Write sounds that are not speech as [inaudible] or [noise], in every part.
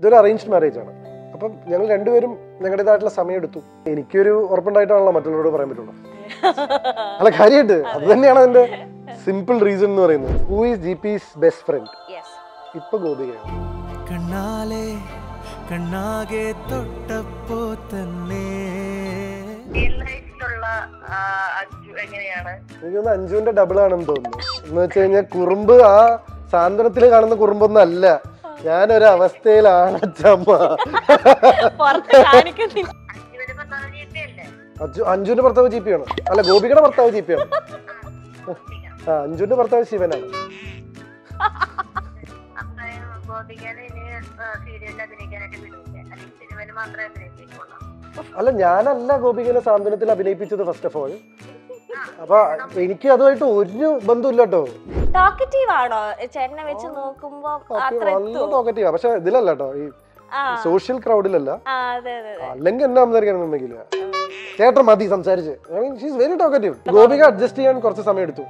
ഇതൊരു arranged marriage ആണ് അപ്പം ഞങ്ങൾ രണ്ടുപേരും ഞങ്ങളുടേതായിട്ടുള്ള സമയം എടുത്തു എനിക്കൊരു ഉറപ്പുണ്ടായിട്ടാണല്ലോ മറ്റുള്ളവരോട് പറയാൻ പറ്റുള്ളൂ അല്ല [laughs] കാര്യമായിട്ട് അത് തന്നെയാണ് അതിന്റെ സിമ്പിൾ റീസൺ എന്ന് പറയുന്നത് who is G P best friend ഇപ്പൊ ഗോപികയാണ് കണ്ണാകെ തൊട്ടപ്പോ തന്നെ എനിക്കൊന്ന് അഞ്ജുവിന്റെ ഡബിൾ ആണെന്ന് തോന്നുന്നു എന്ന് വെച്ച് കഴിഞ്ഞാൽ കുറുമ്പ് ആ സാന്ത്വനത്തിൽ കാണുന്ന കുറുമ്പൊന്നും അല്ല ഞാനൊരവസ്ഥയിലാണ് അഞ്ജുന്റെ ഭർത്താവ് ജി പി ആണ് അല്ല ഗോപികയുടെ ഭർത്താവ് ജി പി ആണ് അഞ്ജുന്റെ ഭർത്താവ് ശിവനാണ് അല്ല ഞാനല്ല ഗോപികനെ സാന്ത്വനത്തിൽ അഭിനയിപ്പിച്ചത് ഫസ്റ്റ് ഓഫ് ഓൾ അപ്പൊ എനിക്ക് അതുമായിട്ട് ഒരു ബന്ധമില്ല കേട്ടോ ടോക്കറ്റീവ് ആണോ ചേട്ടനെ വെച്ച് നോക്കുമ്പോ പക്ഷെ ഇതിലല്ല ഈ സോഷ്യൽ ക്രൗഡിലല്ല അല്ലെങ്കിൽ എന്നാ സംസാരിക്കണമെന്നെങ്കിൽ ചേട്ടൻ മതി സംസാരിച്ച് she's very talkative Gopika adjust ചെയ്യാൻ കുറച്ച് സമയം എടുത്തു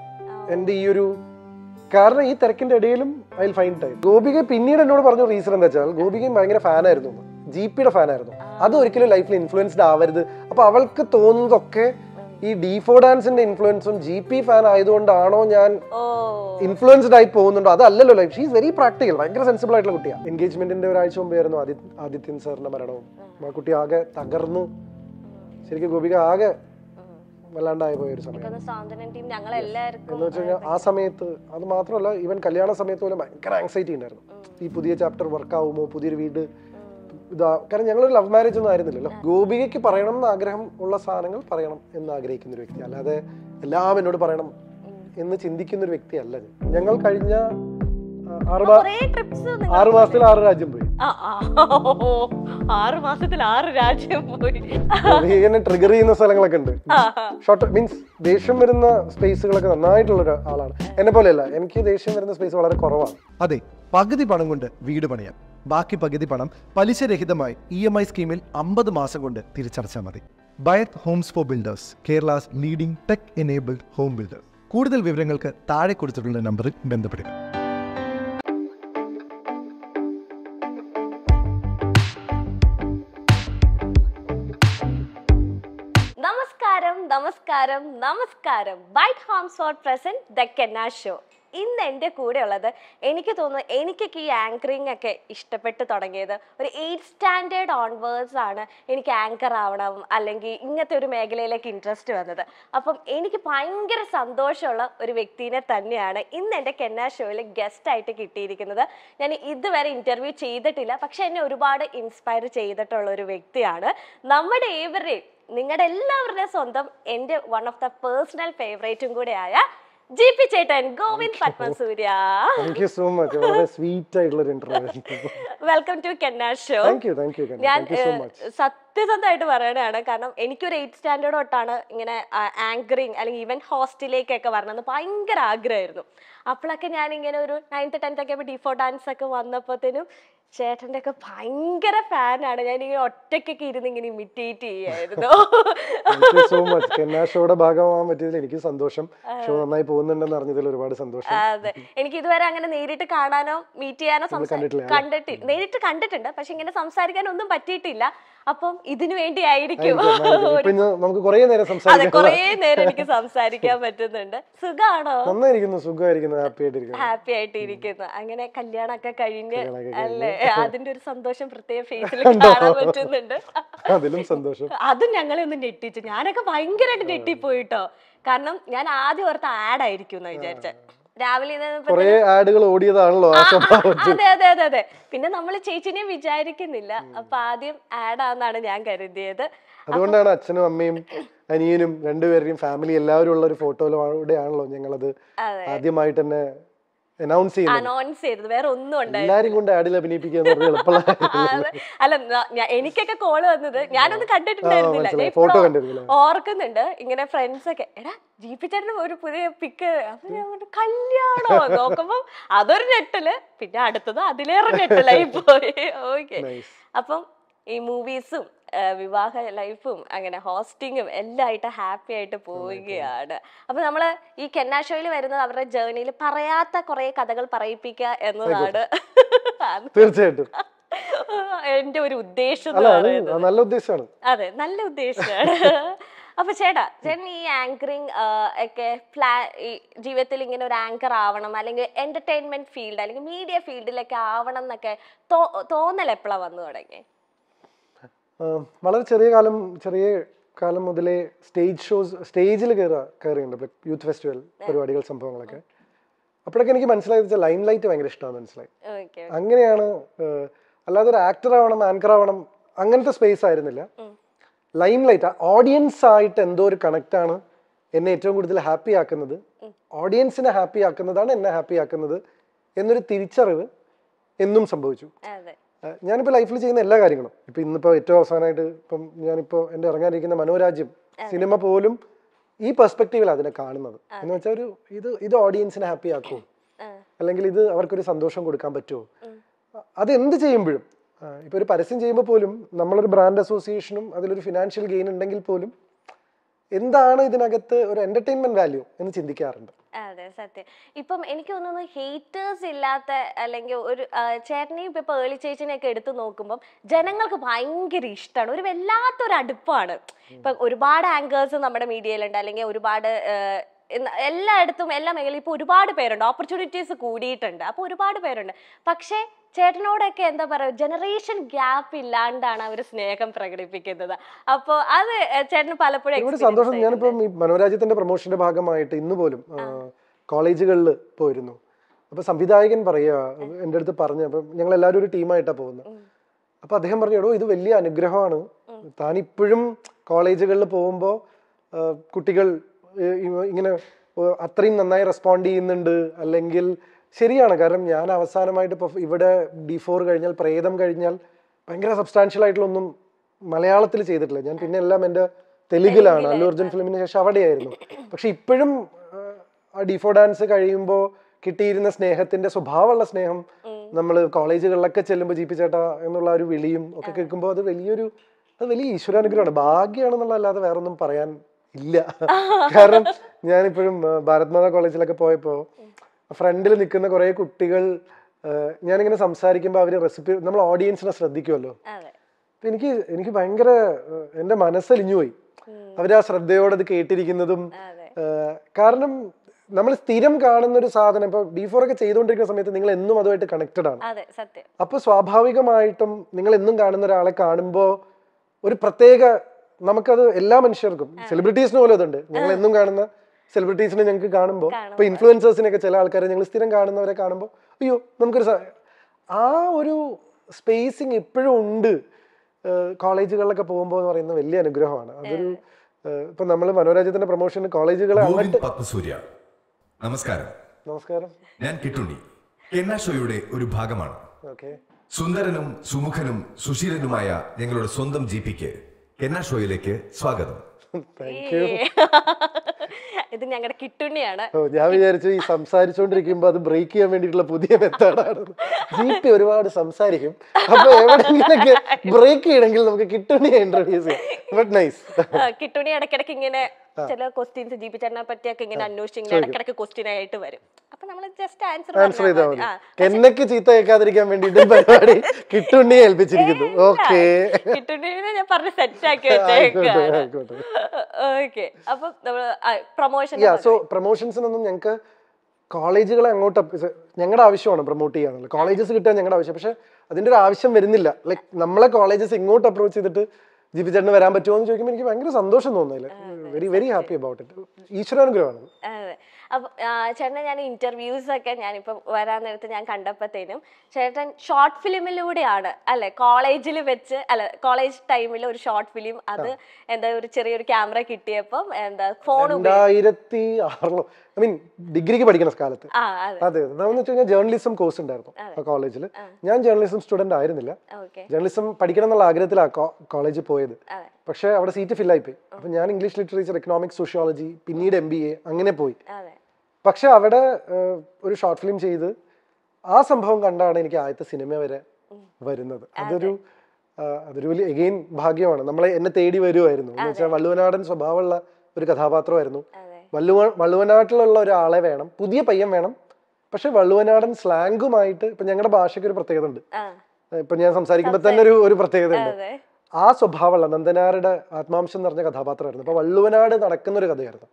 എന്റെ ഈ ഒരു കാരണം ഈ തിരക്കിന്റെ ഇടയിലും ഐ ഫൈൻ ടൈം ഗോപിക പിന്നീട് എന്നോട് പറഞ്ഞ റീസൺ എന്താ വെച്ചാൽ ഗോപികയും ഭയങ്കര ഫാനായിരുന്നു ജി പിയുടെ ഫാനായിരുന്നു അത് ഒരിക്കലും ലൈഫിൽ ഇൻഫ്ലുവൻസ്ഡ് ആവരുത് അപ്പൊ അവൾക്ക് തോന്നുന്നതൊക്കെ ഈ ഫോ ഡാൻസിന്റെ ഇൻഫ്ലുവൻസും ജി പി ഫാൻ ആയതുകൊണ്ടാണോ ഞാൻ ഇൻഫ്ലുവൻസ്ഡ് ആയി പോകുന്നുണ്ടോ അതല്ലല്ലോ ലൈഫ് ഷീസ് വെരി പ്രാക്ടിക്കൽ ഭയങ്കര സെൻസിബിൾ ആയിട്ടുള്ള കുട്ടിയാണ് എൻഗേജ്മെന്റിന്റെ ഒരാഴ്ച മുമ്പായിരുന്നു ആദിത്യൻ സാറിന്റെ മരണവും ആ കുട്ടി ആകെ തകർന്നു ശരിക്കും ഗോപിക ആകെ വല്ലാണ്ടായി പോയ ഒരു സമയം ആ സമയത്ത് അത് മാത്രമല്ല ഈവൻ കല്യാണ സമയത്ത് പോലും ഭയങ്കര ആങ്സൈറ്റി ഉണ്ടായിരുന്നു ഈ പുതിയ ചാപ്റ്റർ വർക്ക് ആവുമോ പുതിയൊരു വീട് ഇതാ കാരണം ഞങ്ങളൊരു ലവ് മാരേജ് ഒന്നും ആയിരുന്നില്ലല്ലോ ഗോപികയ്ക്ക് പറയണം എന്ന് ആഗ്രഹം ഉള്ള സാധനങ്ങൾ പറയണം എന്ന് ആഗ്രഹിക്കുന്ന ഒരു വ്യക്തി അല്ലാതെ എല്ലാം എന്നോട് പറയണം എന്ന് ചിന്തിക്കുന്ന ഒരു വ്യക്തി അല്ല ഞങ്ങൾ കഴിഞ്ഞ ആറു മാസത്തിൽ ആറ് രാജ്യം പോയി ആറ് മാസത്തിൽ ആറ് രാജ്യം പോയി ട്രിഗർ ചെയ്യുന്ന സ്ഥലങ്ങളൊക്കെ ഉണ്ട് ഷോർട്ട് മീൻസ് ദേഷ്യം വരുന്ന സ്പേസുകളൊക്കെ നന്നായിട്ടുള്ള ആളാണ് എന്നെ പോലെയല്ല എനിക്ക് ദേഷ്യം വരുന്ന സ്പേസ് വളരെ കുറവാണ് അതെ പകുതി പണം കൊണ്ട് വീട് പണിയാം ബാക്കി പകുതി പണം പലിശരഹിതമായി ഇ എം ഐ സ്കീമിൽ അമ്പത് മാസം കൊണ്ട് തിരിച്ചടച്ചാൽ മതി Byte Homes for builders Kerala's leading tech enabled home builder കൂടുതൽ വിവരങ്ങൾക്ക് താഴെ കൊടുത്തിട്ടുള്ള നമ്പറിൽ ബന്ധപ്പെടുക നമസ്കാരം നമസ്കാരം നമസ്കാരം Byte Homes for present the കെന്ന ഷോ ഇന്ന് എൻ്റെ കൂടെ ഉള്ളത് എനിക്ക് തോന്നുന്നു എനിക്കൊക്കെ ഈ ആങ്കറിങ് ഒക്കെ ഇഷ്ടപ്പെട്ട് തുടങ്ങിയത് ഒരു എയ്റ്റ് സ്റ്റാൻഡേർഡ് ഓൺവേർഡ്സ് ആണ് എനിക്ക് ആങ്കർ ആവണം അല്ലെങ്കിൽ ഇങ്ങനത്തെ ഒരു മേഖലയിലേക്ക് ഇൻട്രസ്റ്റ് വന്നത് അപ്പം എനിക്ക് ഭയങ്കര സന്തോഷമുള്ള ഒരു വ്യക്തിനെ തന്നെയാണ് ഇന്ന് എൻ്റെ കെന്നാ ഷോയിൽ ഗസ്റ്റായിട്ട് കിട്ടിയിരിക്കുന്നത് ഞാൻ ഇതുവരെ ഇൻ്റർവ്യൂ ചെയ്തിട്ടില്ല പക്ഷെ എന്നെ ഒരുപാട് ഇൻസ്പയർ ചെയ്തിട്ടുള്ള ഒരു വ്യക്തിയാണ് നമ്മുടെ ഏവരെയും നിങ്ങളുടെ എല്ലാവരുടെയും സ്വന്തം എൻ്റെ വൺ ഓഫ് ദ പേഴ്സണൽ ഫേവറേറ്റും കൂടെയായ ചേട്ടൻ ഗോവിന്ദ് പത്മസൂര്യ സോ മച്ച് ആയിട്ടുള്ള വെൽക്കം ടു ഷോ സത്യസന്ധമായിട്ട് പറയണതാണ് കാരണം എനിക്കൊരു എയ്റ്റ് സ്റ്റാൻഡേർഡ് തൊട്ടാണ് ഇങ്ങനെ ആങ്കറിങ് അല്ലെങ്കിൽ ഈവൻ ഹോസ്റ്റലിലേക്കൊക്കെ വരണമെന്ന് ഭയങ്കര ആഗ്രഹമായിരുന്നു അപ്പോഴൊക്കെ ഞാൻ ഇങ്ങനെ ഒരു നയൻത്ത് ടെൻത്ത് ഒക്കെ ഡിഫോ ഡാൻസ് ഒക്കെ വന്നപ്പോഴത്തേനും ചേട്ടൻ്റെ ഒക്കെ ഭയങ്കര ഫാനാണ് ഞാൻ ഇങ്ങനെ ഒറ്റയ്ക്കൊക്കെ ഇരുന്ന് ഇങ്ങനെ ഇമിറ്റേറ്റ് ചെയ്യായിരുന്നു സോ മച്ച് ഷോയുടെ ഭാഗമാവാൻ പറ്റിയതിൽ എനിക്ക് സന്തോഷം ഷോ നന്നായി അറിഞ്ഞതിൽ ഒരുപാട് സന്തോഷം അതെ എനിക്ക് ഇതുവരെ അങ്ങനെ നേരിട്ട് കാണാനോ മീറ്റ് ചെയ്യാനോ കണ്ടിട്ടില്ല നേരിട്ട് കണ്ടിട്ടുണ്ട് പക്ഷെ ഇങ്ങനെ സംസാരിക്കാൻ ഒന്നും പറ്റിയിട്ടില്ല അപ്പം ഇതിനു വേണ്ടി ആയിരിക്കും നമുക്ക് കുറേ നേരം സംസാരിക്കാം കുറേ നേരം എനിക്ക് സംസാരിക്കാൻ പറ്റുന്നുണ്ട് സുഖാണോ സുഖമായിരിക്കുന്നു ഹാപ്പി ആയിട്ടിരിക്കുന്നു ഹാപ്പി ആയിട്ടിരിക്കുന്നു അങ്ങനെ കല്യാണമൊക്കെ കഴിഞ്ഞ് അല്ലേ അതിന്റെ ഒരു സന്തോഷം പ്രത്യേക ഫേസിൽ കാണാൻ പറ്റുന്നുണ്ട് അതിലും സന്തോഷം അത് ഞങ്ങളെ ഒന്ന് ഞെട്ടിച്ചു ഞാനൊക്കെ ഭയങ്കരമായിട്ട് ഞെട്ടിപ്പോയിട്ടോ കാരണം ഞാൻ ആദ്യം ഓർത്ത് ആഡ് ആയിരിക്കും എന്ന് വിചാരിച്ചത് രാവിലെ ആഡുകൾ ഓടിയതാണല്ലോ അതെ അതെ അതെ അതെ പിന്നെ നമ്മൾ ചേച്ചിനെ വിചാരിക്കുന്നില്ല അപ്പൊ ആദ്യം ആഡ് ആണെന്നാണ് ഞാൻ കരുതിയത് അതുകൊണ്ടാണ് അച്ഛനും അമ്മയും അനിയനും രണ്ടുപേരുടെയും ഫാമിലി എല്ലാവരും ഉള്ള ഒരു ഫോട്ടോയിലൂടെയാണല്ലോ ഞങ്ങളത് ആദ്യമായിട്ട് തന്നെ അനൗൺസ് ചെയ്തു അനൗൺസ് ചെയ്തത് വേറെ ഒന്നും ഉണ്ടായില്ല എല്ലാരും കൊണ്ട് ആഡിൽ അഭിനയിപ്പിക്കുക അല്ല എനിക്കൊക്കെ കോള് വന്നത് ഞാനൊന്നും കണ്ടിട്ടുണ്ടായിരുന്നില്ല ഫോട്ടോ കണ്ടിരുന്നില്ല ഓർക്കുന്നുണ്ട് ഇങ്ങനെ ഫ്രണ്ട്സ് ഒക്കെ എടാ ജീപ്പിച്ചേട്ടന് ഒരു പുതിയ പിക്ക് കല്യാണോ നോക്കുമ്പോ അതൊരു ഞെട്ടല് പിന്നെ അടുത്തത് അതിലേറെ ഞെട്ടലായി [laughs] പോയി ഓക്കെ അപ്പം ഈ മൂവീസും വിവാഹ ലൈഫും അങ്ങനെ ഹോസ്റ്റിങ്ങും എല്ലാം ആയിട്ട് ഹാപ്പി ആയിട്ട് പോവുകയാണ് അപ്പൊ നമ്മൾ ഈ കെന്ന ഷോയിൽ വരുന്നത് അവരുടെ ജേർണിയിൽ പറയാത്ത കുറേ കഥകൾ പറയിപ്പിക്കുക എന്നതാണ് തീർച്ചയായിട്ടും എന്റെ ഒരു ഉദ്ദേശം നല്ല ഉദ്ദേശമാണ് അതെ നല്ല ഉദ്ദേശമാണ് അപ്പൊ ചേട്ടാ ചേട്ടൻ ഈ ആങ്കറിങ് ഒക്കെ പ്ലാ ജീവിതത്തിൽ ഇങ്ങനെ ഒരു ആങ്കർ ആവണം അല്ലെങ്കിൽ എന്റർടൈൻമെന്റ് ഫീൽഡ് അല്ലെങ്കിൽ മീഡിയ ഫീൽഡിലൊക്കെ ആവണം എന്നൊക്കെ തോന്നൽ എപ്പോഴാണ് വന്നു തുടങ്ങി വളരെ ചെറിയ കാലം ചെറിയ കാലം മുതലേ സ്റ്റേജ് ഷോസ് സ്റ്റേജിൽ കയറ കയറിയിട്ടുണ്ട് യൂത്ത് ഫെസ്റ്റിവൽ പരിപാടികൾ സംഭവങ്ങളൊക്കെ അപ്പോഴൊക്കെ എനിക്ക് മനസ്സിലായത് വെച്ചാൽ ലൈം ലൈറ്റ് ഭയങ്കര ഇഷ്ടമാണ് മനസ്സിലായി അങ്ങനെയാണ് അല്ലാതെ ഒരു ആക്ടർ ആവണം ആങ്കർ ആവണം അങ്ങനത്തെ സ്പേസ് ആയിരുന്നില്ല ലൈം ലൈറ്റ് ഓഡിയൻസ് ആയിട്ട് എന്തോ ഒരു കണക്റ്റ് ആണ് എന്നെ ഏറ്റവും കൂടുതൽ ഹാപ്പി ആക്കുന്നത് ഓഡിയൻസിനെ ഹാപ്പി ആക്കുന്നതാണ് എന്നെ ഹാപ്പി ആക്കുന്നത് എന്നൊരു തിരിച്ചറിവ് എന്നും സംഭവിച്ചു ഞാനിപ്പോൾ ലൈഫിൽ ചെയ്യുന്ന എല്ലാ കാര്യങ്ങളും ഇപ്പം ഇന്നിപ്പോൾ ഏറ്റവും അവസാനമായിട്ട് ഇപ്പം ഞാനിപ്പോൾ എൻ്റെ ഇറങ്ങാനിരിക്കുന്ന മനോരാജ്യം സിനിമ പോലും ഈ പെർസ്പെക്റ്റീവിലാണ് അതിനെ കാണുന്നത് എന്ന് വെച്ചാൽ ഒരു ഇത് ഇത് ഓഡിയൻസിനെ ഹാപ്പി ആക്കും അല്ലെങ്കിൽ ഇത് അവർക്കൊരു സന്തോഷം കൊടുക്കാൻ പറ്റുമോ അതെന്ത് ചെയ്യുമ്പോഴും ഇപ്പോൾ ഒരു പരസ്യം ചെയ്യുമ്പോൾ പോലും നമ്മളൊരു ബ്രാൻഡ് അസോസിയേഷനും അതിലൊരു ഫിനാൻഷ്യൽ ഗെയിൻ ഉണ്ടെങ്കിൽ പോലും എന്താണ് ഇതിനകത്ത് ഒരു എൻ്റർടൈൻമെൻറ്റ് വാല്യൂ എന്ന് ചിന്തിക്കാറുണ്ട് അതെ സത്യം ഇപ്പം എനിക്ക് തോന്നുന്നു ഹേറ്റേഴ്സ് ഇല്ലാത്ത അല്ലെങ്കിൽ ഒരു ചേട്ടനെയും ഇപ്പൊ പേളി ഒക്കെ എടുത്തു നോക്കുമ്പോൾ ജനങ്ങൾക്ക് ഭയങ്കര ഇഷ്ടമാണ് ഒരു വല്ലാത്തൊരു അടുപ്പാണ് ഇപ്പൊ ഒരുപാട് ആങ്കേഴ്സ് നമ്മുടെ മീഡിയയിലുണ്ട് അല്ലെങ്കിൽ ഒരുപാട് എല്ലായിടത്തും എല്ലാ മേഖലയും ഇപ്പോൾ ഒരുപാട് പേരുണ്ട് ഓപ്പർച്യൂണിറ്റീസ് കൂടിയിട്ടുണ്ട് അപ്പോൾ ഒരുപാട് പേരുണ്ട് പക്ഷേ ചേട്ടനോടൊക്കെ എന്താ പറയുക ജനറേഷൻ ഗ്യാപ്പ് ഇല്ലാണ്ടാണ് അവർ സ്നേഹം പ്രകടിപ്പിക്കുന്നത് അപ്പോൾ അത് ചേട്ടന് പലപ്പോഴും സന്തോഷം ഞാനിപ്പോൾ ഈ മനോരാജ്യത്തിന്റെ പ്രൊമോഷന്റെ ഭാഗമായിട്ട് ഇന്ന് പോലും കോളേജുകളിൽ പോയിരുന്നു അപ്പൊ സംവിധായകൻ പറയുക എൻ്റെ അടുത്ത് പറഞ്ഞു അപ്പം ഞങ്ങൾ എല്ലാവരും ഒരു ടീമായിട്ടാണ് പോകുന്നത് അപ്പൊ അദ്ദേഹം പറഞ്ഞു എടോ ഇത് വലിയ അനുഗ്രഹമാണ് താൻ ഇപ്പോഴും കോളേജുകളിൽ പോകുമ്പോൾ കുട്ടികൾ ഇങ്ങനെ അത്രയും നന്നായി റെസ്പോണ്ട് ചെയ്യുന്നുണ്ട് അല്ലെങ്കിൽ ശരിയാണ് കാരണം ഞാൻ അവസാനമായിട്ട് ഇപ്പോൾ ഇവിടെ ഡി ഫോർ കഴിഞ്ഞാൽ പ്രേതം കഴിഞ്ഞാൽ ഭയങ്കര സബ്സ്റ്റാൻഷ്യൽ ആയിട്ടുള്ള ഒന്നും മലയാളത്തിൽ ചെയ്തിട്ടില്ല ഞാൻ പിന്നെ എല്ലാം എൻ്റെ തെലുഗിലാണ് അല്ലു അർജുൻ ഫിലിമിന് ശേഷം അവിടെയായിരുന്നു പക്ഷെ ഇപ്പോഴും ആ ഡിഫോ ഡാൻസ് കഴിയുമ്പോൾ കിട്ടിയിരുന്ന സ്നേഹത്തിന്റെ സ്വഭാവമുള്ള സ്നേഹം നമ്മൾ കോളേജുകളിലൊക്കെ ചെല്ലുമ്പോൾ ജി പി ചേട്ടാ എന്നുള്ള ഒരു വിളിയും ഒക്കെ കേൾക്കുമ്പോൾ അത് വലിയൊരു അത് വലിയ ഈശ്വരാനുഗ്രഹമാണ് ഭാഗ്യമാണെന്നുള്ള അല്ലാതെ വേറൊന്നും പറയാൻ ഇല്ല കാരണം ഞാനിപ്പോഴും ഭാരത് മാതാ കോളേജിലൊക്കെ പോയപ്പോൾ ഫ്രണ്ടിൽ നിൽക്കുന്ന കുറെ കുട്ടികൾ ഞാനിങ്ങനെ സംസാരിക്കുമ്പോൾ അവര് റെസിപ്പി നമ്മൾ ഓഡിയൻസിനെ ശ്രദ്ധിക്കുമല്ലോ എനിക്ക് എനിക്ക് ഭയങ്കര എന്റെ മനസ്സലിഞ്ഞു പോയി അവരാ ശ്രദ്ധയോടെ അത് കേട്ടിരിക്കുന്നതും കാരണം നമ്മൾ സ്ഥിരം കാണുന്ന ഒരു സാധനം ഇപ്പൊ ഫോർ ഒക്കെ ചെയ്തുകൊണ്ടിരിക്കുന്ന സമയത്ത് നിങ്ങൾ എന്നും അതുമായിട്ട് കണക്റ്റഡ് ആണ് അപ്പൊ സ്വാഭാവികമായിട്ടും നിങ്ങൾ എന്നും കാണുന്ന ഒരാളെ കാണുമ്പോൾ ഒരു പ്രത്യേക നമുക്കത് എല്ലാ മനുഷ്യർക്കും സെലിബ്രിറ്റീസിന് പോലെ അതുണ്ട് ഞങ്ങൾ എന്നും കാണുന്ന സെലിബ്രിറ്റീസിനെ ഞങ്ങൾക്ക് കാണുമ്പോൾ ഇപ്പൊ ഇൻഫ്ലുവൻസേഴ്സിനൊക്കെ ചില ആൾക്കാരെ ഞങ്ങൾ സ്ഥിരം കാണുന്നവരെ കാണുമ്പോൾ അയ്യോ നമുക്കൊരു ആ ഒരു സ്പേസിങ് എപ്പോഴും ഉണ്ട് കോളേജുകളിലൊക്കെ പോകുമ്പോൾ എന്ന് പറയുന്ന വലിയ അനുഗ്രഹമാണ് അതൊരു ഇപ്പൊ നമ്മൾ മനോരാജ്യത്തിന്റെ പ്രൊമോഷന് കോളേജുകളെ നമസ്കാരം നമസ്കാരം ഞാൻ കിട്ടുണ്ടി ഷോയുടെ ഒരു ഭാഗമാണ് സുന്ദരനും സുമുഖനും സുശീലനുമായ ഞങ്ങളുടെ സ്വന്തം ജി പിക്ക് എന്ന ഷോയിലേക്ക് സ്വാഗതം [laughs] ഇത് ഞങ്ങളുടെ കിട്ടുണ്ണിയാണ് ഞാൻ വിചാരിച്ചു ഈ സംസാരിച്ചോണ്ടിരിക്കുമ്പോ അത് ബ്രേക്ക് ചെയ്യാൻ വേണ്ടിയിട്ടുള്ള പുതിയ മെത്തേഡാണ് ജീപ്പി ഒരുപാട് സംസാരിക്കും അപ്പൊ എവിടെയെങ്കിലും ബ്രേക്ക് ചെയ്യണമെങ്കിൽ നമുക്ക് കിട്ടുണ്ണിയെ ഇൻട്രൊഡ്യൂസ് ചെയ്യാം ബട്ട് നൈസ് കിട്ടുണി ഇടയ്ക്കിടയ്ക്ക് ഇങ്ങനെ ചില ക്വസ്റ്റ്യൻസ് ജി പി ചേട്ടനെ പറ്റിയൊക്കെ ഇങ്ങനെ അന്വേഷിച്ചിങ്ങനെ ഇടക്കിടക്ക് ക്വസ്റ്റ്യൻ ആയിട്ട് വരും അപ്പൊ നമ്മൾ ജസ്റ്റ് ആൻസർ ആൻസർ ചെയ്താൽ മതി എന്നൊക്കെ ചീത്ത കേൾക്കാതിരിക്കാൻ വേണ്ടിട്ട് പരിപാടി കിട്ടുണ്ണിയെ ഏൽപ്പിച്ചിരിക്കുന്നു ഓക്കെ കിട്ടുണ്ണിനെ ഞാൻ പറഞ്ഞ് സെറ്റ് ആക്കി ഓക്കെ അപ്പൊ പ്രൊമോഷൻ സോ പ്രൊമോഷൻസിനൊന്നും ഞങ്ങൾക്ക് കോളേജുകളെ അങ്ങോട്ട് ഞങ്ങളുടെ ആവശ്യമാണ് പ്രൊമോട്ട് ചെയ്യാനുള്ളത് കോളേജസ് കിട്ടാൻ ഞങ്ങളുടെ ആവശ്യം പക്ഷെ അതിന്റെ ഒരു ആവശ്യം വരുന്നില്ല ലൈക് നമ്മളെ കോളേജസ് ഇങ്ങോട്ട് അപ്രോച്ച് ചെയ്തിട്ട് ജിബി ചേട്ടന് വരാൻ പറ്റുമോ എന്ന് ചോദിക്കുമ്പോൾ എനിക്ക് ഭയങ്കര സന്തോഷം തോന്നുന്നില്ല very very happy about it ഈശ്വരാനുഗ്രഹമാണ് അപ്പൊ ചേട്ടനെ ഞാൻ ഇന്റർവ്യൂസ് ഒക്കെ ഞാനിപ്പോ വരാൻ നേരത്ത് ഞാൻ കണ്ടപ്പോഴത്തേനും ചേട്ടൻ ഷോർട്ട് ഫിലിമിലൂടെയാണ് അല്ലെ കോളേജിൽ വെച്ച് അല്ലെ കോളേജ് ടൈമിൽ ഒരു ഷോർട്ട് ഫിലിം അത് എന്താ ഒരു ചെറിയൊരു ക്യാമറ കിട്ടിയപ്പോ എന്താ ഫോൺ രണ്ടായിരത്തി ഐ മീൻ ഡിഗ്രിക്ക് പഠിക്കുന്ന കാലത്ത് അതെ അതെ വെച്ച് കഴിഞ്ഞാൽ ജേർണലിസം കോഴ്സ് ഉണ്ടായിരുന്നു കോളേജിൽ ഞാൻ ജേർണലിസം സ്റ്റുഡന്റ് ആയിരുന്നില്ല ജേർണലിസം പഠിക്കണം എന്നുള്ള ആഗ്രഹത്തിലാണ് കോളേജിൽ പോയത് പക്ഷെ അവിടെ സീറ്റ് ആയി പോയി അപ്പൊ ഞാൻ ഇംഗ്ലീഷ് ലിറ്ററേച്ചർ എക്കണോമിക്സ് സോഷ്യോളജി പിന്നീട് എം ബി എ അങ്ങനെ പോയി പക്ഷെ അവിടെ ഒരു ഷോർട്ട് ഫിലിം ചെയ്ത് ആ സംഭവം കണ്ടാണ് എനിക്ക് ആദ്യത്തെ സിനിമ വരെ വരുന്നത് അതൊരു അതൊരു വലിയ എഗെയിൻ ഭാഗ്യമാണ് നമ്മളെ എന്നെ തേടി വരുമായിരുന്നു എന്ന് വെച്ചാൽ വള്ളുവനാടൻ സ്വഭാവമുള്ള ഒരു കഥാപാത്രമായിരുന്നു വള്ളുവ വള്ളുവനാട്ടിലുള്ള ഒരാളെ വേണം പുതിയ പയ്യൻ വേണം പക്ഷെ വള്ളുവനാടൻ സ്ലാങ്കുമായിട്ട് ഇപ്പൊ ഞങ്ങളുടെ ഭാഷയ്ക്ക് ഒരു പ്രത്യേകത ഉണ്ട് ഇപ്പൊ ഞാൻ സംസാരിക്കുമ്പോൾ തന്നെ ഒരു ഒരു പ്രത്യേകത ഉണ്ട് ആ സ്വഭാവമുള്ള നന്ദനാരുടെ ആത്മാംശം എന്ന് പറഞ്ഞ കഥാപാത്രമായിരുന്നു അപ്പൊ വള്ളുവനാട് നടക്കുന്ന ഒരു കഥയായിരുന്നു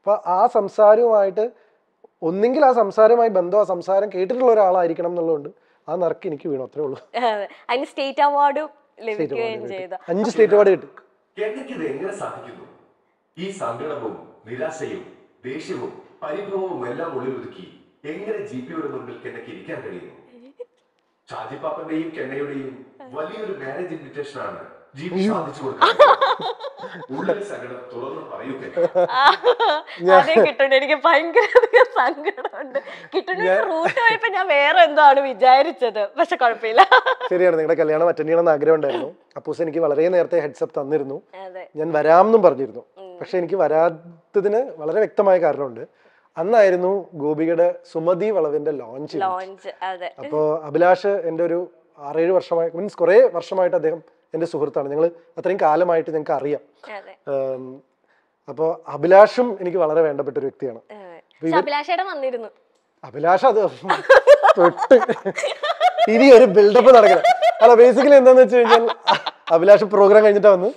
അപ്പൊ ആ സംസാരവുമായിട്ട് ഒന്നെങ്കിൽ ആ സംസാരവുമായി ബന്ധം ആ സംസാരം കേട്ടിട്ടുള്ള ഒരാളായിരിക്കണം എന്നുള്ളതുകൊണ്ട് ആ നറുക്ക് എനിക്ക് വീണു അത്രേ ഉള്ളൂ സ്റ്റേറ്റ് അവാർഡും അഞ്ച് സ്റ്റേറ്റ് അവാർഡ് കിട്ടും ഈ സങ്കടവും നിരാശയും ദേഷ്യവും പരിഭവവും എല്ലാം ഉള്ളിലൊതുക്കി എങ്ങനെ ജി പിയുടെ മുൻപിൽ കെണ്ണയ്ക്ക് ഇരിക്കാൻ കഴിയുന്നു ഷാജിപ്പാപ്പന്റെയും പാപ്പന്റെയും വലിയൊരു മാരേജ് ഇൻവിറ്റേഷൻ ആണ് ജി പി സാധിച്ചു കൊടുക്കുന്നത് എനിക്ക് ഭയങ്കര റൂട്ട് ഞാൻ വേറെ വിചാരിച്ചത് പക്ഷെ കുഴപ്പമില്ല ശരിയാണ് നിങ്ങളുടെ കല്യാണം അറ്റൻഡ് ചെയ്യണമെന്ന് ആഗ്രഹം ഉണ്ടായിരുന്നു അപ്പൂസ് എനിക്ക് വളരെ നേരത്തെ ഹെഡ്സപ്പ് തന്നിരുന്നു ഞാൻ വരാമെന്നും പറഞ്ഞിരുന്നു പക്ഷെ എനിക്ക് വരാത്തതിന് വളരെ വ്യക്തമായ കാരണമുണ്ട് അന്നായിരുന്നു ഗോപികയുടെ സുമതി വളവിന്റെ ലോഞ്ച് അപ്പോ അതെ അപ്പോൾ അഭിലാഷ് എന്റെ ഒരു ആറേഴ് വർഷമായി മീൻസ് കുറേ വർഷമായിട്ട് അദ്ദേഹം എന്റെ സുഹൃത്താണ് ഞങ്ങൾ അത്രയും കാലമായിട്ട് ഞങ്ങൾക്ക് അറിയാം അപ്പോൾ അഭിലാഷും എനിക്ക് വളരെ വേണ്ടപ്പെട്ട ഒരു വ്യക്തിയാണ് വന്നിരുന്നു അഭിലാഷ് അത് തൊട്ട് ഇനി ഒരു ബിൽഡപ്പ് നടക്കണം അല്ല ബേസിക്കലി എന്താന്ന് വെച്ച് കഴിഞ്ഞാൽ അഭിലാഷ് പ്രോഗ്രാം കഴിഞ്ഞിട്ടാ വന്ന്